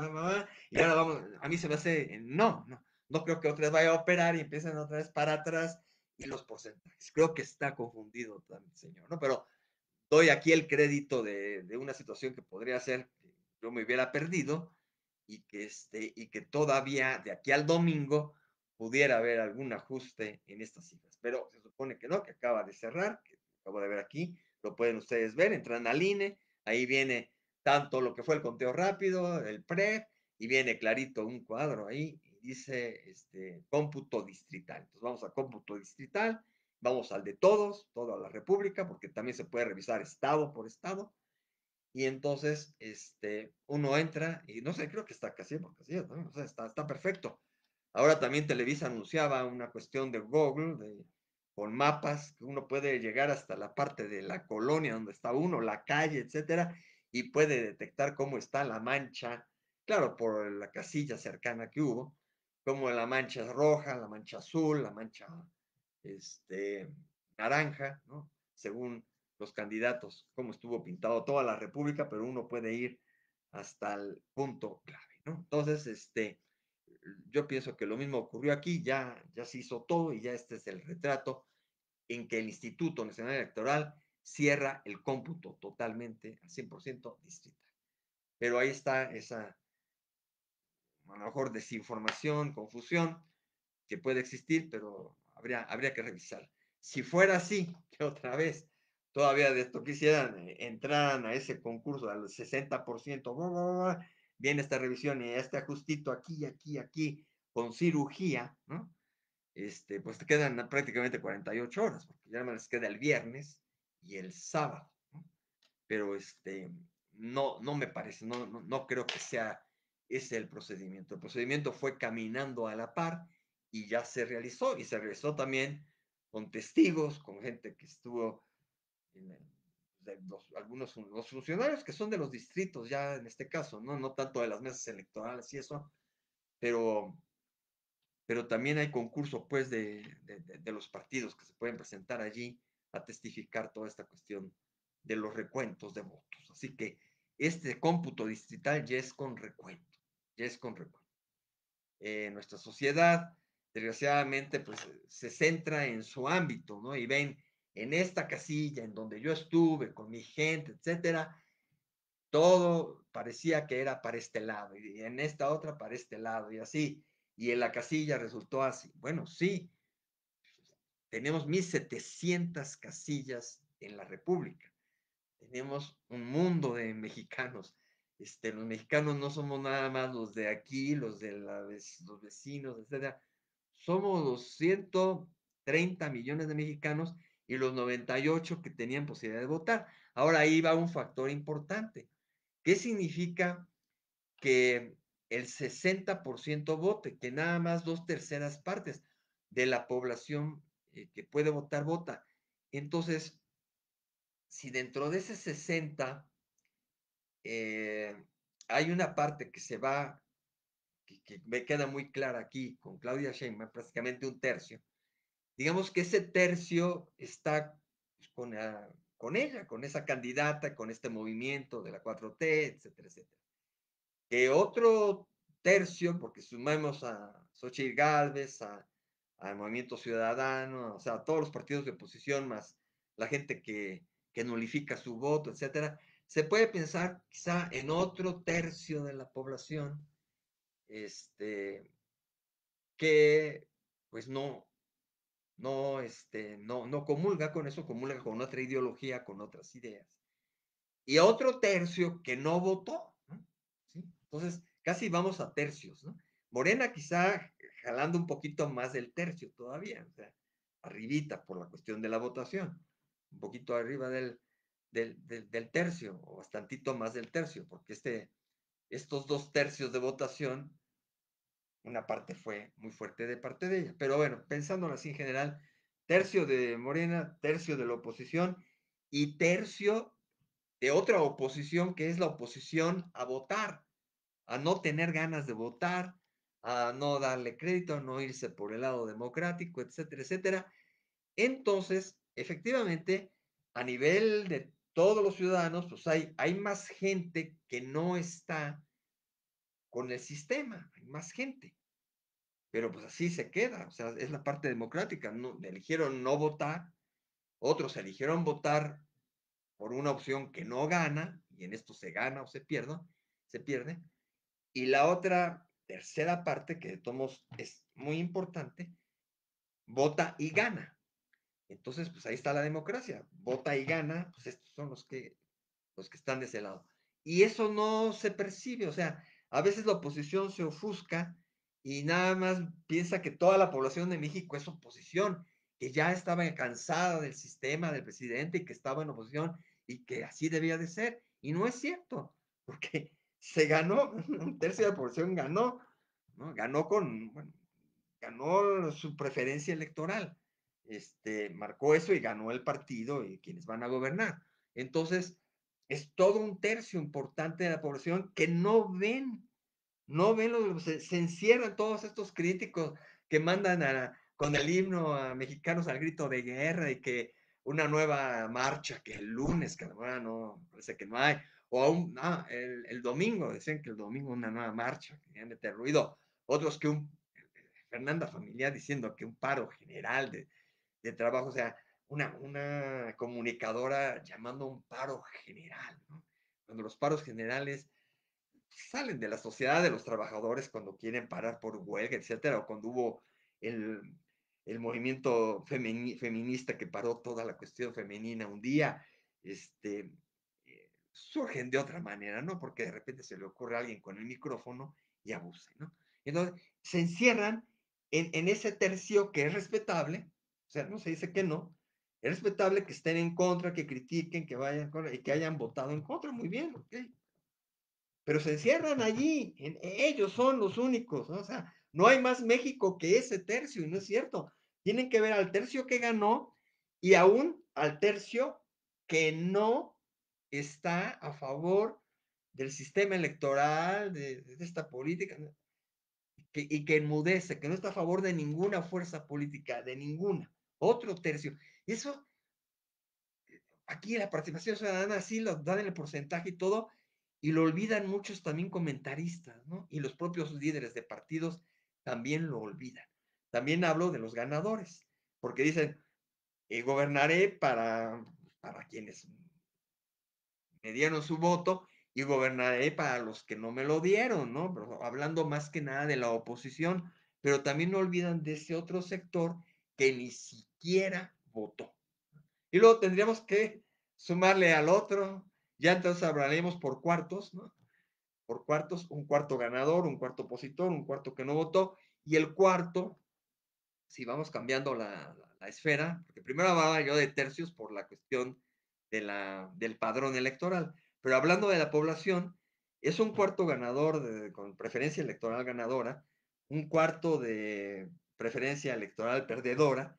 y ahora vamos, a mí se me hace, eh, no, no, no creo que otra vez vaya a operar y empiecen otra vez para atrás y los porcentajes. Creo que está confundido también, señor, ¿no? Pero doy aquí el crédito de, de una situación que podría ser que yo me hubiera perdido y que, este, y que todavía de aquí al domingo pudiera haber algún ajuste en estas cifras, pero se supone que no, que acaba de cerrar, que acabo de ver aquí, lo pueden ustedes ver, entran al INE, ahí viene tanto lo que fue el conteo rápido, el PREP, e y viene clarito un cuadro ahí, y dice este, cómputo distrital. Entonces vamos a cómputo distrital, vamos al de todos, toda la República, porque también se puede revisar estado por estado, y entonces este, uno entra, y no sé, creo que está casi, porque está perfecto Ahora también Televisa anunciaba una cuestión de Google, con mapas, que uno puede llegar hasta la parte de la colonia donde está uno, la calle, etcétera, y puede detectar cómo está la mancha, claro, por la casilla cercana que hubo, como la mancha es roja, la mancha azul, la mancha este, naranja, según los candidatos, cómo estuvo pintado toda la República, pero uno puede ir hasta el punto clave, ¿no? Entonces, este, yo pienso que lo mismo ocurrió aquí, ya, ya se hizo todo y ya este es el retrato en que el Instituto Nacional Electoral cierra el cómputo totalmente al 100% distrital. Pero ahí está esa, a lo mejor, desinformación, confusión que puede existir, pero habría, habría que revisar. Si fuera así, que otra vez todavía de esto quisieran, eh, entraran a ese concurso al 60%, bla, bla, viene esta revisión y este ajustito aquí, aquí, aquí, con cirugía, ¿no? Este, pues te quedan prácticamente 48 horas, porque ya les queda el viernes y el sábado, ¿no? Pero este, no, no me parece, no, no, creo que sea ese el procedimiento. El procedimiento fue caminando a la par y ya se realizó, y se realizó también con testigos, con gente que estuvo en de algunos los funcionarios que son de los distritos, ya en este caso, ¿no? No tanto de las mesas electorales y eso, pero, pero también hay concurso, pues, de, de, los partidos que se pueden presentar allí a testificar toda esta cuestión de los recuentos de votos. Así que este cómputo distrital ya es con recuento, ya es con recuento. Eh, nuestra sociedad, desgraciadamente, pues se centra en su ámbito, ¿no? Y ven en esta casilla en donde yo estuve con mi gente, etcétera, todo parecía que era para este lado y en esta otra para este lado y así. Y en la casilla resultó así. Bueno, sí, tenemos 1.700 casillas en la República. Tenemos un mundo de mexicanos. Este, los mexicanos no somos nada más los de aquí, los de los vecinos, etcétera. Somos 230 millones de mexicanos y los 98 que tenían posibilidad de votar. Ahora ahí va un factor importante. ¿Qué significa que el 60% vote, que nada más dos terceras partes de la población eh, que puede votar vota? Entonces, si dentro de ese 60 eh, hay una parte que se va, que, me queda muy clara aquí con Claudia Sheinbaum, prácticamente un tercio, digamos que ese tercio está pues, ah, con, ella, con esa candidata, con este movimiento de la 4T, etcétera, etcétera. Que otro tercio, porque sumamos a Xochitl Galvez, al Movimiento Ciudadano, o sea, a todos los partidos de oposición, más la gente que, que nulifica su voto, etcétera, se puede pensar quizá en otro tercio de la población este, que pues no, no, este, no, no comulga con eso, comulga con otra ideología, con otras ideas. Y otro tercio que no votó. Entonces, casi vamos a tercios. ¿no? Morena quizá jalando un poquito más del tercio todavía, o sea, arribita por la cuestión de la votación, un poquito arriba del, del, del, tercio, o bastantito más del tercio, porque este, estos dos tercios de votación una parte fue muy fuerte de parte de ella. Pero bueno, pensándolo así en general, tercio de Morena, tercio de la oposición y tercio de otra oposición que es la oposición a votar, a no tener ganas de votar, a no darle crédito, a no irse por el lado democrático, etcétera, etcétera. Entonces, efectivamente, a nivel de todos los ciudadanos, pues hay, hay más gente que no está con el sistema, hay más gente pero pues así se queda, o sea, es la parte democrática, no, eligieron no votar, otros eligieron votar por una opción que no gana, y en esto se gana o se pierde, se pierde, y la otra tercera parte, que de todos es muy importante, vota y gana. Entonces, pues ahí está la democracia, vota y gana, pues estos son los que, los que están de ese lado. Y eso no se percibe, o sea, a veces la oposición se ofusca y nada más piensa que toda la población de México es oposición, que ya estaba cansada del sistema del presidente y que estaba en oposición y que así debía de ser. Y no es cierto, porque se ganó, un tercio de la población ganó, ganó con, ganó su preferencia electoral, este, marcó eso y ganó el partido y quienes van a gobernar. Entonces, es todo un tercio importante de la población que no ven no ven, los, se, encierran todos estos críticos que mandan con el himno a mexicanos al grito de guerra y que una nueva marcha que el lunes, que ahora no, parece que no hay, o aún, ah, el, domingo, decían que el domingo una nueva marcha, que ya meter ruido, otros que un, Fernanda Familiar diciendo que un paro general de, trabajo, o sea, una, una comunicadora llamando un paro general, Cuando los paros generales salen de la sociedad de los trabajadores cuando quieren parar por huelga, etcétera, o cuando hubo el, el movimiento feminista que paró toda la cuestión femenina un día, este, eh, surgen de otra manera, ¿no? Porque de repente se le ocurre a alguien con el micrófono y abusa, ¿no? Entonces, se encierran en, en ese tercio que es respetable, o sea, no se dice que no, es respetable que estén en contra, que critiquen, que vayan y que hayan votado en contra, muy bien, ok, pero se encierran allí, ellos son los únicos, o sea, no hay más México que ese tercio, y no es cierto. Tienen que ver al tercio que ganó y aún al tercio que no está a favor del sistema electoral, de, esta política, y que enmudece, que no está a favor de ninguna fuerza política, de ninguna, otro tercio. Y eso, eh, aquí la participación ciudadana sí lo dan en el porcentaje y todo, y lo olvidan muchos también comentaristas, ¿no? Y los propios líderes de partidos también lo olvidan. También hablo de los ganadores, porque dicen, eh, gobernaré para, para quienes me dieron su voto y gobernaré para los que no me lo dieron, ¿no? hablando más que nada de la oposición, pero también no olvidan de ese otro sector que ni siquiera votó. Y luego tendríamos que sumarle al otro, ya entonces hablaremos por cuartos, ¿no? Por cuartos, un cuarto ganador, un cuarto opositor, un cuarto que no votó, y el cuarto, si vamos cambiando la, esfera, porque primero hablaba yo de tercios por la cuestión de la, del padrón electoral, pero hablando de la población, es un cuarto ganador con preferencia electoral ganadora, un cuarto de preferencia electoral perdedora,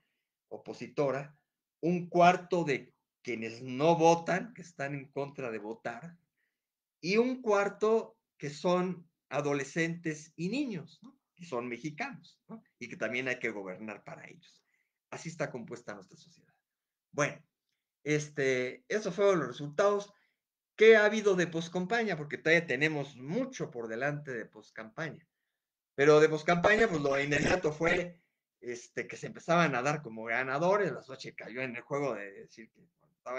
opositora, un cuarto de quienes no votan, que están en contra de votar, y un cuarto que son adolescentes y niños, que son mexicanos, y que también hay que gobernar para ellos. Así está compuesta nuestra sociedad. Bueno, este, esos fueron los resultados. ¿Qué ha habido de poscampaña? Porque todavía tenemos mucho por delante de poscampaña. Pero de poscampaña, pues lo inmediato fue este, que se empezaban a dar como ganadores. La Sochi cayó en el juego de decir que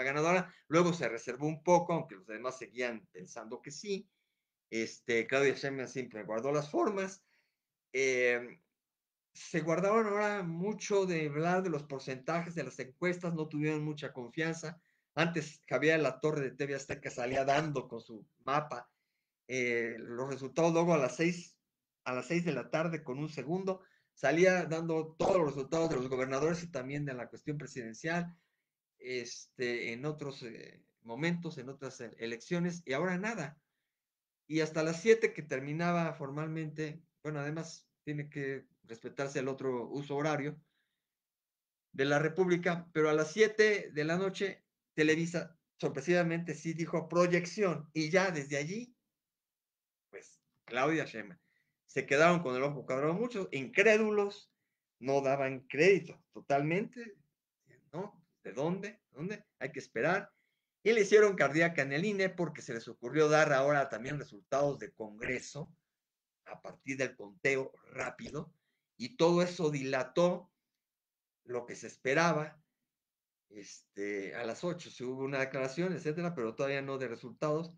ganadora. Luego se reservó un poco, aunque los demás seguían pensando que sí. Este, Claudia Sheinbaum siempre guardó las formas. Em, se guardaron ahora mucho de hablar de los porcentajes de las encuestas, no tuvieron mucha confianza. Antes Javier La Torre de TV Azteca salía dando con su mapa eh, los resultados luego a las seis a las seis de la tarde con un segundo salía dando todos los resultados de los gobernadores y también de la cuestión presidencial, este, en otros eh, momentos, en otras eh, elecciones, y ahora nada. Y hasta las siete que terminaba formalmente, bueno, además tiene que respetarse el otro uso horario de la República, pero a las siete de la noche Televisa sorpresivamente sí dijo proyección y ya desde allí, pues Claudia Sheinbaum se quedaron con el ojo cuadrado muchos, incrédulos, no daban crédito totalmente, ¿no? ¿De dónde? ¿Dónde? Hay que esperar. Y le hicieron cardíaca en el INE porque se les ocurrió dar ahora también resultados de Congreso a partir del conteo rápido. Y todo eso dilató lo que se esperaba. Este, a las 8 se hubo una declaración, etcétera, pero todavía no de resultados.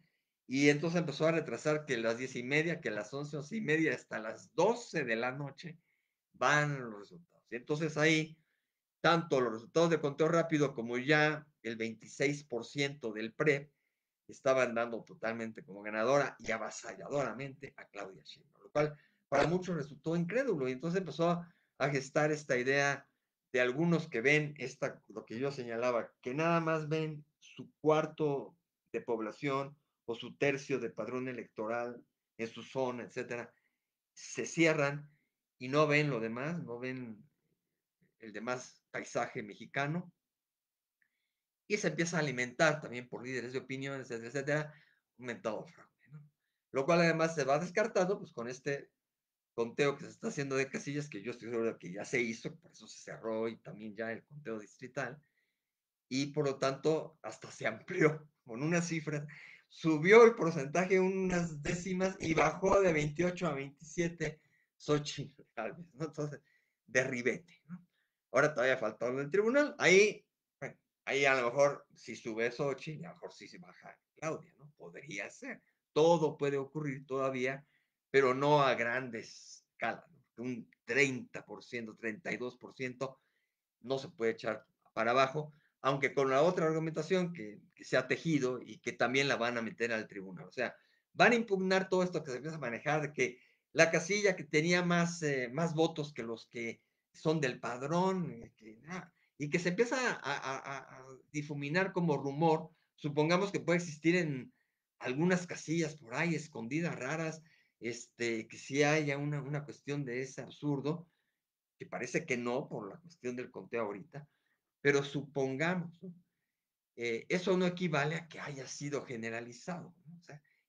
Y entonces empezó a retrasar que las diez y media, que las once, 11 y media, hasta las 12 de la noche van los resultados. Y entonces ahí tanto los resultados de conteo rápido como ya el 26% del PREP estaban dando totalmente como ganadora y avasalladoramente a Claudia Sheinbaum, lo cual para muchos resultó incrédulo y entonces empezó a gestar esta idea de algunos que ven esta, lo que yo señalaba, que nada más ven su cuarto de población o su tercio de padrón electoral en su zona, etcétera, se cierran y no ven lo demás, no ven el demás paisaje mexicano. Y se empieza a alimentar también por líderes de opinión, etcétera, etcétera, un mentado fraude. ¿no? Lo cual además se va descartando pues, con este conteo que se está haciendo de casillas, que yo estoy seguro que ya se hizo, por eso se cerró y también ya el conteo distrital. Y por lo tanto, hasta se amplió con unas cifras. Subió el porcentaje unas décimas y bajó de 28 a 27 Xochitl vez, ¿no? Entonces, derribete, ¿no? Ahora todavía faltando en el tribunal. Ahí, bueno, ahí a lo mejor si sube Sochi, a lo mejor sí se baja Claudia, ¿no? Podría ser. Todo puede ocurrir todavía, pero no a grande escala. ¿no? Un 30%, 32% no se puede echar para abajo, aunque con la otra argumentación que, se ha tejido y que también la van a meter al tribunal. O sea, van a impugnar todo esto que se empieza a manejar, de que la casilla que tenía más, eh, más votos que los que son del padrón, eh, y que se empieza a, difuminar como rumor, supongamos que puede existir en algunas casillas por ahí, escondidas, raras, este, que si haya una, cuestión de ese absurdo, que parece que no por la cuestión del conteo ahorita, pero supongamos, eh, eso no equivale a que haya sido generalizado,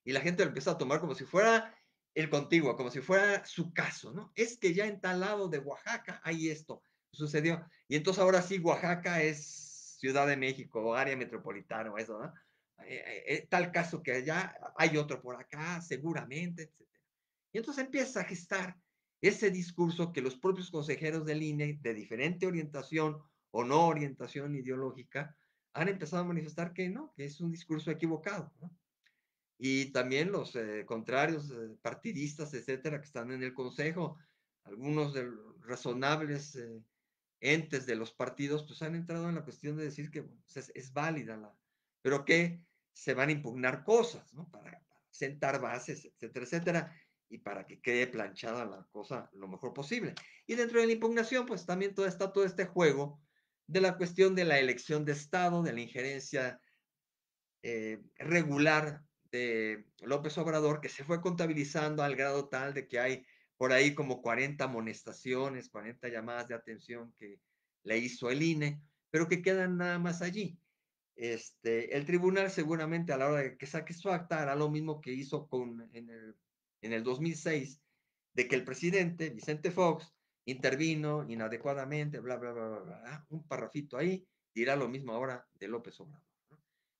y la gente lo empieza a tomar como si fuera el contiguo, como si fuera su caso, ¿no? Es que ya en tal lado de Oaxaca hay esto, sucedió. Y entonces ahora sí, Oaxaca es Ciudad de México, o área metropolitana, o eso, ¿no? Eh, eh, eh, tal caso que allá hay otro por acá, seguramente, etc. Y entonces empieza a gestar ese discurso que los propios consejeros del INE, de diferente orientación o no orientación ideológica, han empezado a manifestar que no, que es un discurso equivocado, ¿no? y también los eh, contrarios eh, partidistas, etcétera, que están en el Consejo. Algunos de los razonables eh, entes de los partidos, pues han entrado en la cuestión de decir que pues, es, válida la, pero que se van a impugnar cosas, ¿no? Para, sentar bases, etcétera, etcétera, y para que quede planchada la cosa lo mejor posible. Y dentro de la impugnación, pues también todo está todo este juego de la cuestión de la elección de Estado, de la injerencia regular López Obrador, que se fue contabilizando al grado tal de que hay por ahí como 40 amonestaciones, 40 llamadas de atención que le hizo el INE, pero que quedan nada más allí. Este, el tribunal seguramente a la hora de que saque su acta hará lo mismo que hizo con, en, el, 2006, de que el presidente Vicente Fox intervino inadecuadamente, bla, bla, bla, bla, bla, ah, un parrafito ahí, dirá lo mismo ahora de López Obrador,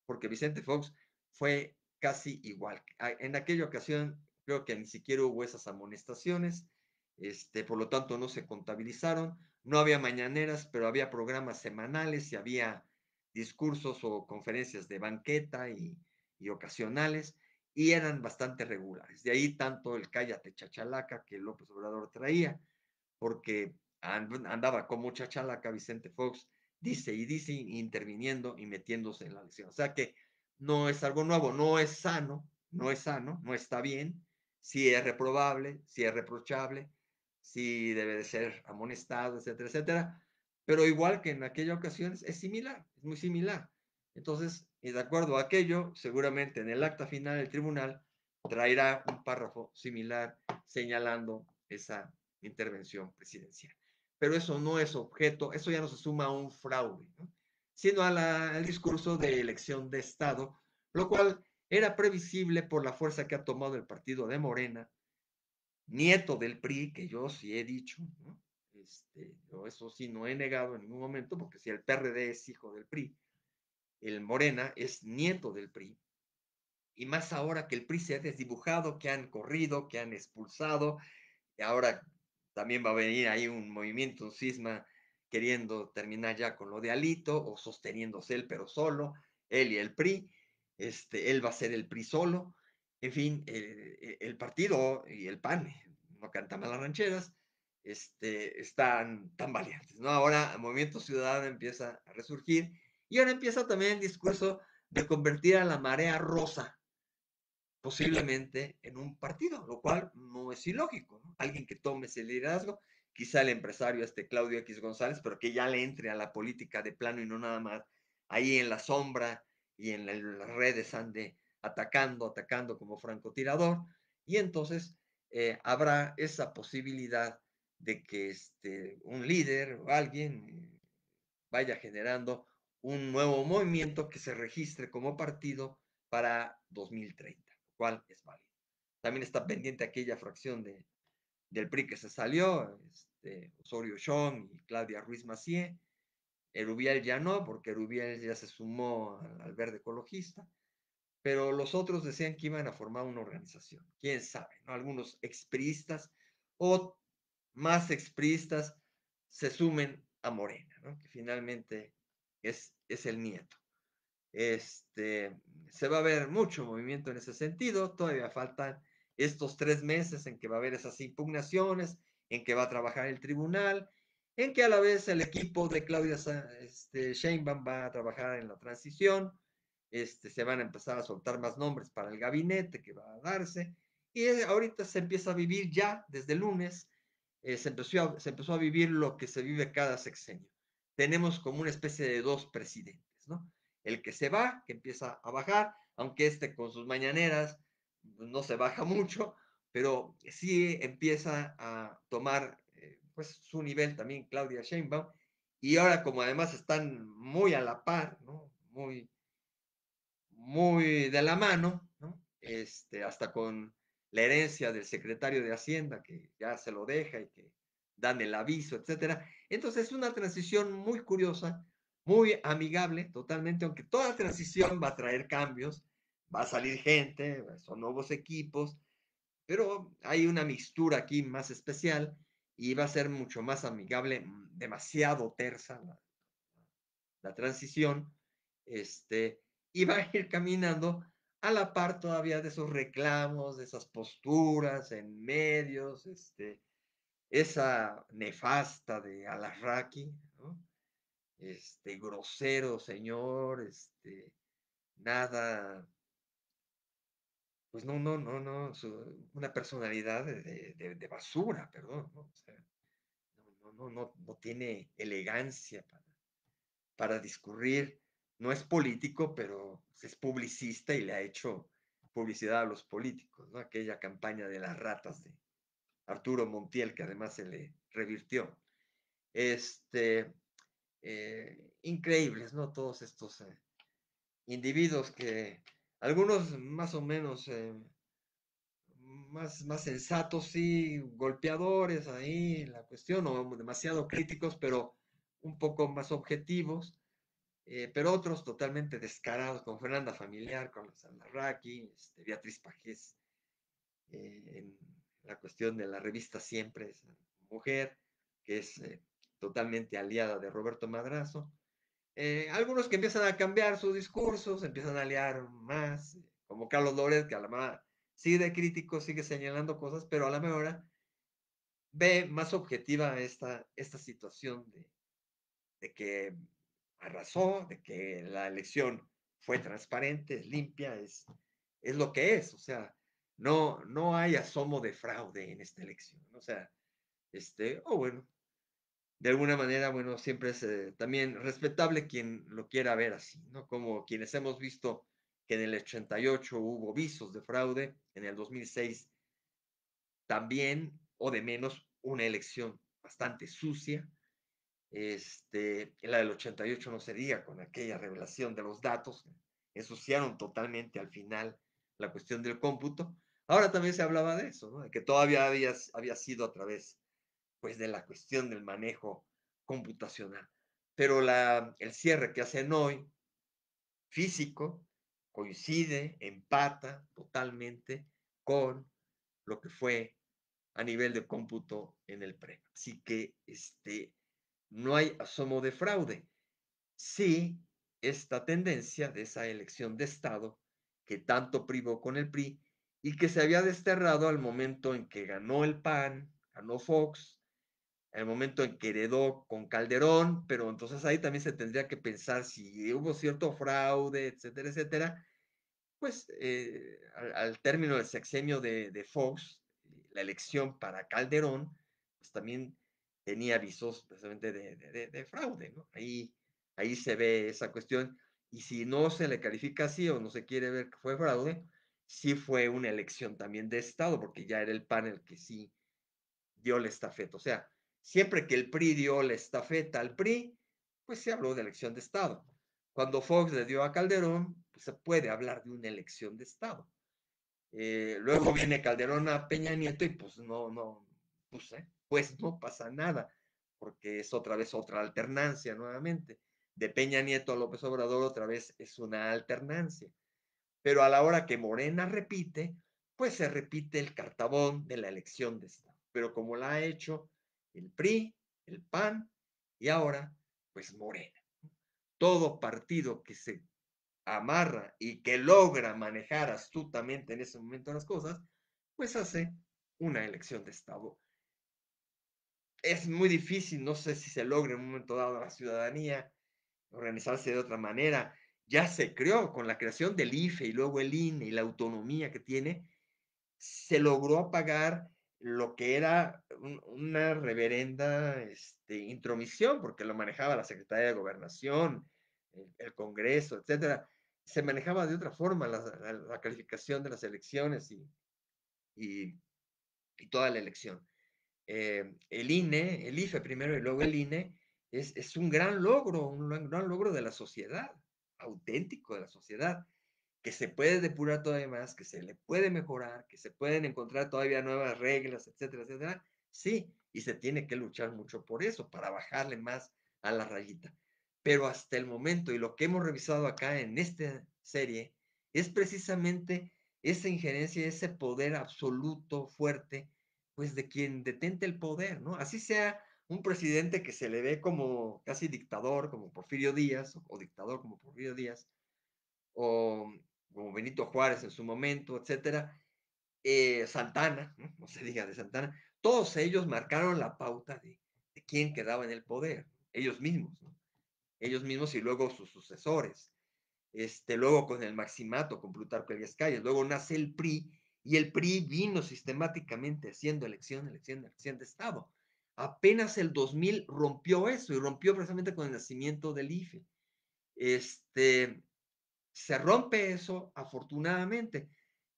porque Vicente Fox fue casi igual. Ah, en aquella ocasión creo que ni siquiera hubo esas amonestaciones, este, por lo tanto no se contabilizaron, no había mañaneras, pero había programas semanales y había discursos o conferencias de banqueta y, y ocasionales, y eran bastante regulares. De ahí tanto el cállate chachalaca que López Obrador traía, porque andaba como chachalaca Vicente Fox, dice y dice, interviniendo y metiéndose en la lección, O sea que no es algo nuevo, no es sano, no es sano, no está bien, si es reprobable, si es reprochable, si debe de ser amonestado, etcétera, etcétera. Pero igual que en aquella ocasiones, es similar, es muy similar. Entonces, y de acuerdo a aquello, seguramente en el acta final del tribunal traerá un párrafo similar señalando esa intervención presidencial. Pero eso no es objeto, eso ya no se suma a un fraude. ¿no? sino al discurso de elección de Estado, lo cual era previsible por la fuerza que ha tomado el partido de Morena, nieto del PRI, que yo sí he dicho, este, eso sí no he negado en ningún momento, porque si el PRD es hijo del PRI, el Morena es nieto del PRI, y más ahora que el PRI se ha desdibujado, que han corrido, que han expulsado, y ahora también va a venir ahí un movimiento, un cisma queriendo terminar ya con lo de Alito o sosteniéndose él pero solo, él y el PRI, este, él va a ser el PRI solo, en fin, eh, eh, el, partido y el PAN, no cantamos las rancheras, este, están tan valientes, ¿no? Ahora el Movimiento Ciudadano empieza a resurgir y ahora empieza también el discurso de convertir a la marea rosa posiblemente en un partido, lo cual no es ilógico, Alguien que tome ese liderazgo quizá el empresario este Claudio X González, pero que ya le entre a la política de plano y no nada más ahí en la sombra y en las redes ande atacando, atacando como francotirador. Y entonces eh, habrá esa posibilidad de que este, un líder o alguien vaya generando un nuevo movimiento que se registre como partido para 2030, lo cual es válido. También está pendiente aquella fracción de del PRI que se salió, este, Osorio Chong y Claudia Ruiz Macié. Erubiel ya no, porque Erubiel ya se sumó al, verde ecologista, pero los otros decían que iban a formar una organización. ¿Quién sabe? ¿no? Algunos expristas o más expristas se sumen a Morena, que finalmente es, es el nieto. Este, se va a ver mucho movimiento en ese sentido, todavía faltan estos tres meses en que va a haber esas impugnaciones, en que va a trabajar el tribunal, en que a la vez el equipo de Claudia este, Sheinbaum va a trabajar en la transición, este, se van a empezar a soltar más nombres para el gabinete que va a darse, y eh, ahorita se empieza a vivir ya desde el lunes, eh, se, empezó a, se empezó a vivir lo que se vive cada sexenio. Tenemos como una especie de dos presidentes, ¿no? El que se va, que empieza a bajar, aunque este con sus mañaneras no se baja mucho, pero sí empieza a tomar eh, pues, su nivel también Claudia Sheinbaum, y ahora como además están muy a la par, muy, muy de la mano, este, hasta con la herencia del secretario de Hacienda, que ya se lo deja y que dan el aviso, etcétera. Entonces es una transición muy curiosa, muy amigable, totalmente, aunque toda transición va a traer cambios, va a salir gente, eh, son nuevos equipos, pero hay una mixtura aquí más especial y va a ser mucho más amigable, mm, demasiado tersa la, transición, este, y va a ir caminando a la par todavía de esos reclamos, de esas posturas en medios, este, esa nefasta de Alarraqui, este grosero señor, este, nada pues no, no, no, no, una personalidad de, basura, perdón, ¿no? no, no, tiene elegancia para, para discurrir, no es político, pero es publicista y le ha hecho publicidad a los políticos, ¿no? Aquella campaña de las ratas de Arturo Montiel, que además se le revirtió. Este, eh, increíbles, ¿no? Todos estos eh, individuos que algunos más o menos eh, más, sensatos, sí, golpeadores ahí, la cuestión, o demasiado críticos, pero un poco más objetivos, eh, pero otros totalmente descarados, con Fernanda Familiar, con Sandra este, Beatriz Pajés, eh, en la cuestión de la revista Siempre, es mujer, que es totalmente aliada de Roberto Madrazo, eh, algunos que empiezan a cambiar sus discursos, empiezan a liar más, como Carlos Lórez, que a la más sigue de crítico, sigue señalando cosas, pero a la mejor ve más objetiva esta, esta situación de, de que arrasó, de que la elección fue transparente, es limpia, es, es lo que es, o sea, no, no hay asomo de fraude en esta elección, o sea, este, o oh, bueno, de alguna manera, bueno, siempre es eh, también respetable quien lo quiera ver así, ¿no? Como quienes hemos visto que en el 88 hubo visos de fraude, en el 2006 también, o de menos, una elección bastante sucia. Este, la del 88 no se diga con aquella revelación de los datos, ensuciaron totalmente al final la cuestión del cómputo. Ahora también se hablaba de eso, ¿no? de que todavía había, había sido a través pues de la cuestión del manejo computacional. Pero la, el cierre que hacen hoy, físico, coincide, empata totalmente con lo que fue a nivel de cómputo en el PRE. Así que este, no hay asomo de fraude. Sí, esta tendencia de esa elección de Estado que tanto privó con el PRI y que se había desterrado al momento en que ganó el PAN, ganó Fox, en el momento en que heredó con Calderón, pero entonces ahí también se tendría que pensar si hubo cierto fraude, etcétera, etcétera. Pues eh, al, término del sexenio de, Fox, la elección para Calderón, pues también tenía avisos precisamente de, fraude, ¿no? Ahí, ahí se ve esa cuestión. Y si no se le califica así o no se quiere ver que fue fraude, sí fue una elección también de Estado, porque ya era el panel que sí dio el estafeto. O sea, Siempre que el PRI dio la estafeta al PRI, pues se habló de elección de Estado. Cuando Fox le dio a Calderón, pues se puede hablar de una elección de Estado. Eh, luego viene Calderón a Peña Nieto y pues no, no, pues no pasa nada, porque es otra vez otra alternancia nuevamente. De Peña Nieto a López Obrador otra vez es una alternancia. Pero a la hora que Morena repite, pues se repite el cartabón de la elección de Estado. Pero como la ha hecho el PRI, el PAN y ahora pues Morena. Todo partido que se amarra y que logra manejar astutamente en ese momento las cosas, pues hace una elección de Estado. Es muy difícil, no sé si se logra en un momento dado la ciudadanía organizarse de otra manera. Ya se creó con la creación del IFE y luego el INE y la autonomía que tiene, se logró apagar lo que era una reverenda este, intromisión, porque lo manejaba la Secretaría de Gobernación, el, Congreso, etcétera. Se manejaba de otra forma la, calificación de las elecciones y, toda la elección. Eh, el INE, el IFE primero y luego el INE, es, es un gran logro, un gran logro de la sociedad, auténtico de la sociedad que se puede depurar todavía más, que se le puede mejorar, que se pueden encontrar todavía nuevas reglas, etcétera, etcétera. Sí, y se tiene que luchar mucho por eso, para bajarle más a la rayita. Pero hasta el momento, y lo que hemos revisado acá en esta serie, es precisamente esa injerencia, ese poder absoluto, fuerte, pues de quien detente el poder, ¿no? Así sea un presidente que se le ve como casi dictador, como Porfirio Díaz, o, o dictador como Porfirio Díaz, o como Benito Juárez en su momento, etcétera, eh, Santana, ¿no? se diga de Santana, todos ellos marcaron la pauta de, quién quedaba en el poder, ellos mismos, ¿no? ellos mismos y luego sus sucesores. Este, luego con el Maximato, con Plutarco Elías Calles, luego nace el PRI, y el PRI vino sistemáticamente haciendo elección, elección, elección de Estado. Apenas el 2000 rompió eso y rompió precisamente con el nacimiento del IFE. Este, se rompe eso, afortunadamente,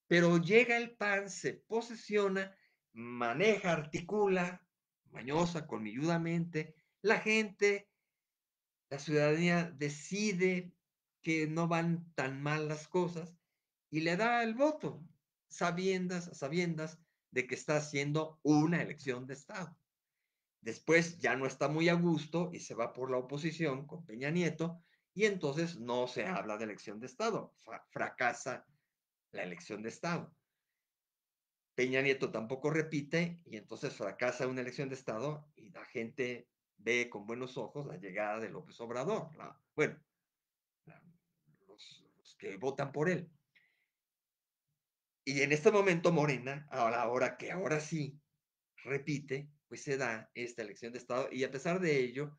pero llega el pan, se posesiona, maneja, articula, mañosa, colmilludamente, la gente, la ciudadanía decide que no van tan mal las cosas y le da el voto, sabiendas, sabiendas de que está haciendo una elección de Estado. Después ya no está muy a gusto y se va por la oposición con Peña Nieto y entonces no se habla de elección de Estado, fracasa la elección de Estado. Peña Nieto tampoco repite y entonces fracasa una elección de Estado y la gente ve con buenos ojos la llegada de López Obrador, la, bueno, los, los, que votan por él. Y en este momento Morena, ahora, ahora que ahora sí repite, pues se da esta elección de Estado y a pesar de ello,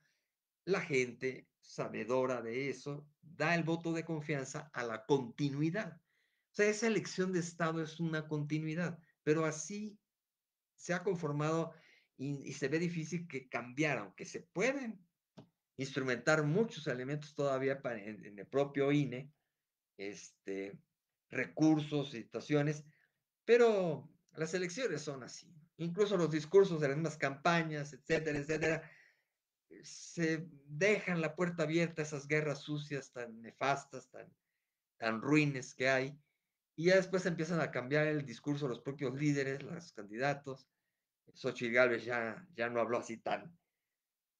la gente sabedora de eso da el voto de confianza a la continuidad. O sea, esa elección de Estado es una continuidad, pero así se ha conformado y, se ve difícil que cambiar, aunque se pueden instrumentar muchos elementos todavía en, el propio INE, este, recursos, situaciones, pero las elecciones son así. Incluso los discursos de las mismas campañas, etcétera, etcétera, se dejan la puerta abierta a esas guerras sucias tan nefastas, tan, tan ruines que hay, y ya después empiezan a cambiar el discurso los propios líderes, los candidatos. Xochitl Galvez ya, ya no habló así tan,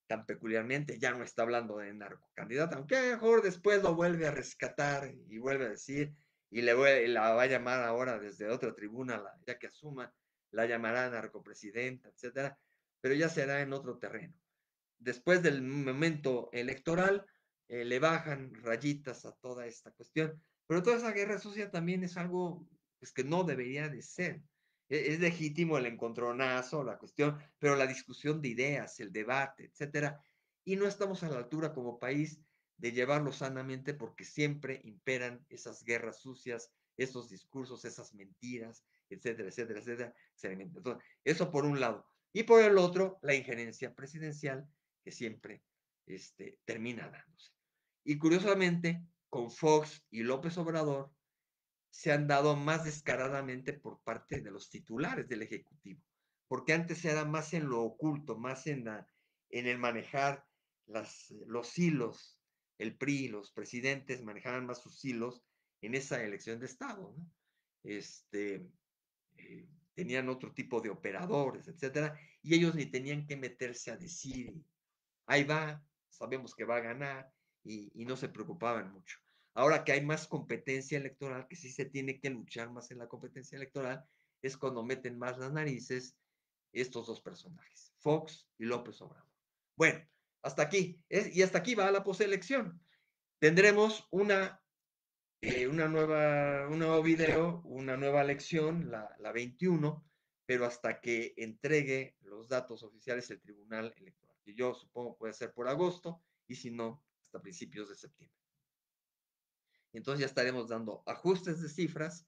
tan peculiarmente, ya no está hablando de narcocandidata, aunque mejor después lo vuelve a rescatar y vuelve a decir, y le la va a llamar ahora desde otra tribuna, ya que asuma, la llamará narcopresidenta, etcétera, pero ya será en otro terreno después del momento electoral, eh, le bajan rayitas a toda esta cuestión. Pero toda esa guerra sucia también es algo pues, que no debería de ser. E-, es, legítimo el encontronazo, la cuestión, pero la discusión de ideas, el debate, etcétera. Y no estamos a la altura como país de llevarlo sanamente porque siempre imperan esas guerras sucias, esos discursos, esas mentiras, etcétera, etcétera, etcétera. eso por un lado. Y por el otro, la injerencia presidencial que siempre este, termina dándose. Y curiosamente, con Fox y López Obrador se han dado más descaradamente por parte de los titulares del Ejecutivo, porque antes era más en lo oculto, más en, la, en el manejar las, los hilos, el PRI, los presidentes manejaban más sus hilos en esa elección de Estado, ¿no? Este, eh, tenían otro tipo de operadores, etcétera, y ellos ni tenían que meterse a decir ahí va, sabemos que va a ganar y, no se preocupaban mucho. Ahora que hay más competencia electoral, que sí se tiene que luchar más en la competencia electoral, es cuando meten más las narices estos dos personajes, Fox y López Obrador. Bueno, hasta aquí, es, eh, y hasta aquí va la poselección. Tendremos una, eh, una nueva, un nuevo video, una nueva elección, la, la 21, pero hasta que entregue los datos oficiales el Tribunal Electoral yo supongo puede ser por agosto, y si no, hasta principios de septiembre. Entonces ya estaremos dando ajustes de cifras,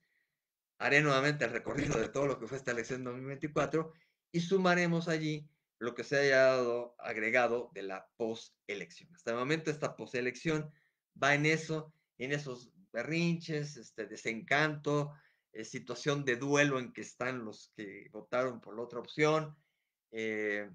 haré nuevamente el recorrido de todo lo que fue esta elección 2024 y sumaremos allí lo que se haya dado, agregado de la poselección. Hasta el momento esta poselección va en eso, en esos berrinches, este desencanto, eh, situación de duelo en que están los que votaron por la otra opción, eh,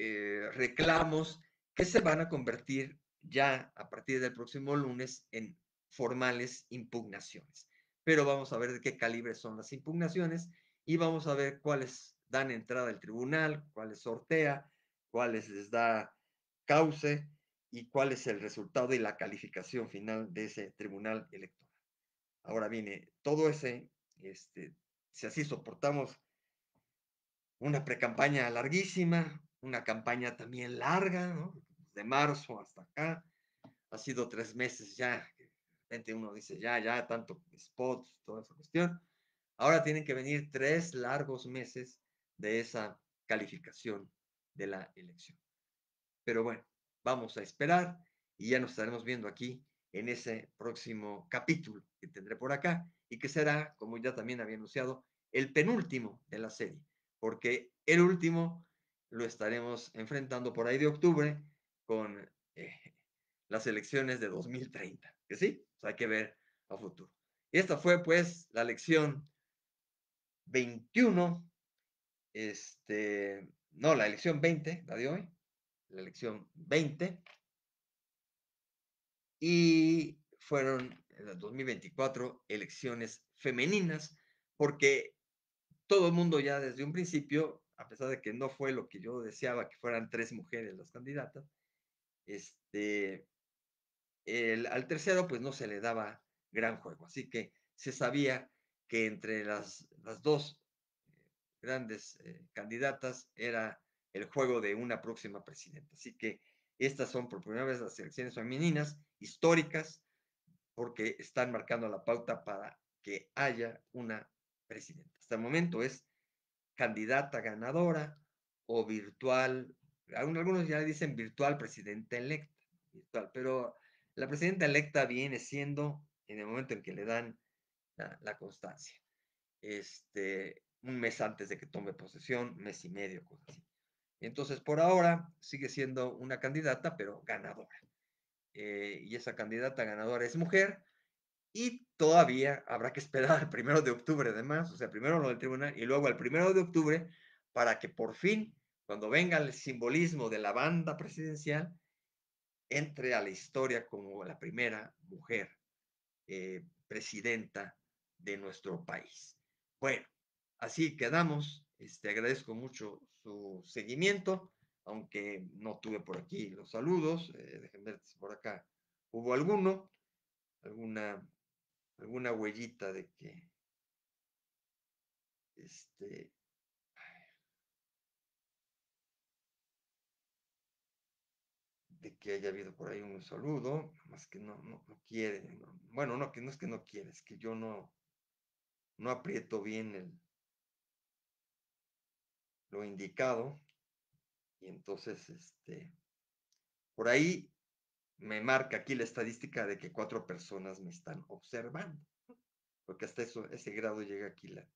eh, reclamos que se van a convertir ya a partir del próximo lunes en formales impugnaciones. Pero vamos a ver de qué calibre son las impugnaciones y vamos a ver cuáles dan entrada al tribunal, cuáles sortea, cuáles les da cauce y cuál es el resultado y la calificación final de ese tribunal electoral. Ahora viene todo ese, este, si así soportamos una precampaña larguísima, una campaña también larga, ¿no? Pues, de marzo hasta acá. Ha sido tres meses ya. De repente uno dice, ya, ya, tanto spots, toda esa cuestión. Ahora tienen que venir tres largos meses de esa calificación de la elección. Pero bueno, vamos a esperar y ya nos estaremos viendo aquí en ese próximo capítulo que tendré por acá y que será, como ya también había anunciado, el penúltimo de la serie, porque el último lo estaremos enfrentando por ahí de octubre con eh, las elecciones de 2030. Que sí, hay que ver a futuro. Y esta fue pues la elección 21, este, no, la elección 20, la de hoy, la elección 20. Y fueron en 2024 elecciones femeninas, porque todo el mundo ya desde un principio a pesar de que no fue lo que yo deseaba que fueran tres mujeres las candidatas, este, el, al tercero pues no se le daba gran juego. Así que se sabía que entre las, las dos eh, grandes eh, candidatas era el juego de una próxima presidenta. Así que estas son por primera vez las elecciones femeninas históricas porque están marcando la pauta para que haya una presidenta. Hasta el momento es candidata ganadora o virtual, algunos ya dicen virtual presidenta electa, pero la presidenta electa viene siendo, en el momento en que le dan la, constancia, este, un mes antes de que tome posesión, mes y medio, cosas así. Entonces, por ahora sigue siendo una candidata, pero ganadora. Eh, y esa candidata ganadora es mujer, y todavía habrá que esperar el primero de octubre, además, o sea, primero lo del tribunal y luego al primero de octubre, para que por fin, cuando venga el simbolismo de la banda presidencial, entre a la historia como la primera mujer eh, presidenta de nuestro país. Bueno, así quedamos. Este, agradezco mucho su seguimiento, aunque no tuve por aquí los saludos. Eh, dejen ver si por acá hubo alguno, alguna alguna huellita de que este de que haya habido por ahí un saludo, más que no, no, quiere, bueno, no, que no es que no quiere, es que yo no, no aprieto bien el, lo indicado, y entonces, este, por ahí me marca aquí la estadística de que cuatro personas me están observando, porque hasta eso, ese grado llega aquí la,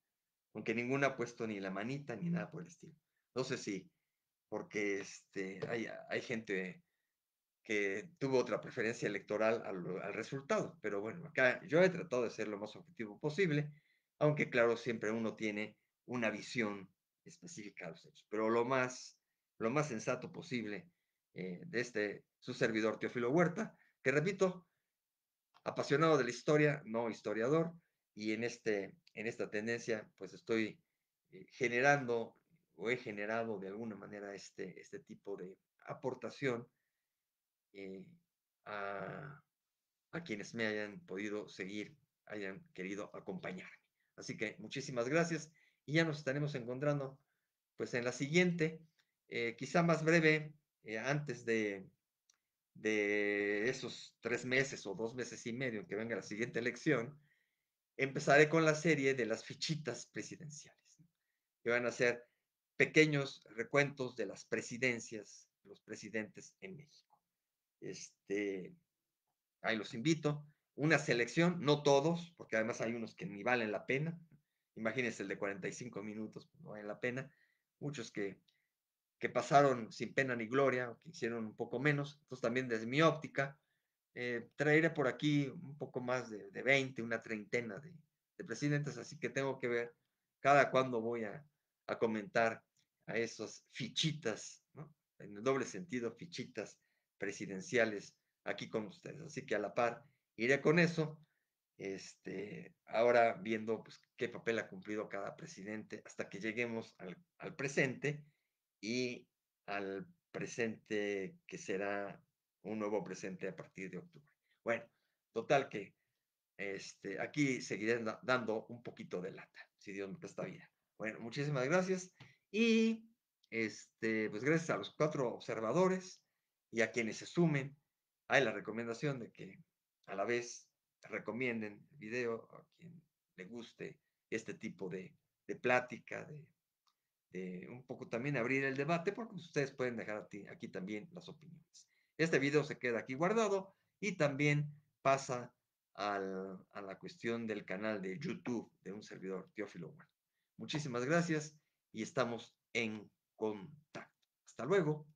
aunque ninguna ha puesto ni la manita ni nada por el estilo. No sé si, porque este, hay, gente que tuvo otra preferencia electoral al, resultado, pero bueno, acá yo he tratado de ser lo más objetivo posible, aunque claro, siempre uno tiene una visión específica de los hechos, pero lo más, lo más sensato posible eh, de este su servidor Teófilo Huerta, que repito, apasionado de la historia, no historiador, y en, este, en esta tendencia pues estoy eh, generando o he generado de alguna manera este, este tipo de aportación eh, a, quienes me hayan podido seguir, hayan querido acompañarme. Así que muchísimas gracias y ya nos estaremos encontrando pues en la siguiente, eh, quizá más breve, antes de, de esos tres meses o dos meses y medio que venga la siguiente elección, empezaré con la serie de las fichitas presidenciales, que van a ser pequeños recuentos de las presidencias, los presidentes en México. Este, ahí los invito. Una selección, no todos, porque además hay unos que ni valen la pena. Imagínense el de 45 minutos, pues, no valen la pena. Muchos que que pasaron sin pena ni gloria, o que hicieron un poco menos. Entonces también desde mi óptica, eh, traeré por aquí un poco más de, de 20, una treintena de, presidentes, así que tengo que ver cada cuándo voy a, comentar a esos fichitas, en el doble sentido, fichitas presidenciales aquí con ustedes. Así que a la par iré con eso. Este, ahora viendo pues, qué papel ha cumplido cada presidente hasta que lleguemos al, al presente y al presente que será un nuevo presente a partir de octubre. Bueno, total que este, aquí seguiré dando un poquito de lata, si Dios me presta bien. Bueno, muchísimas gracias y este, pues gracias a los cuatro observadores y a quienes se sumen. Hay la recomendación de que a la vez recomienden el video a quien le guste este tipo de, de plática, de este, un poco también abrir el debate, porque ustedes pueden dejar aquí, también las opiniones. Este video se queda aquí guardado y también pasa a la cuestión del canal de YouTube de un servidor, Teófilo Bueno. Muchísimas gracias y estamos en contacto. Hasta luego.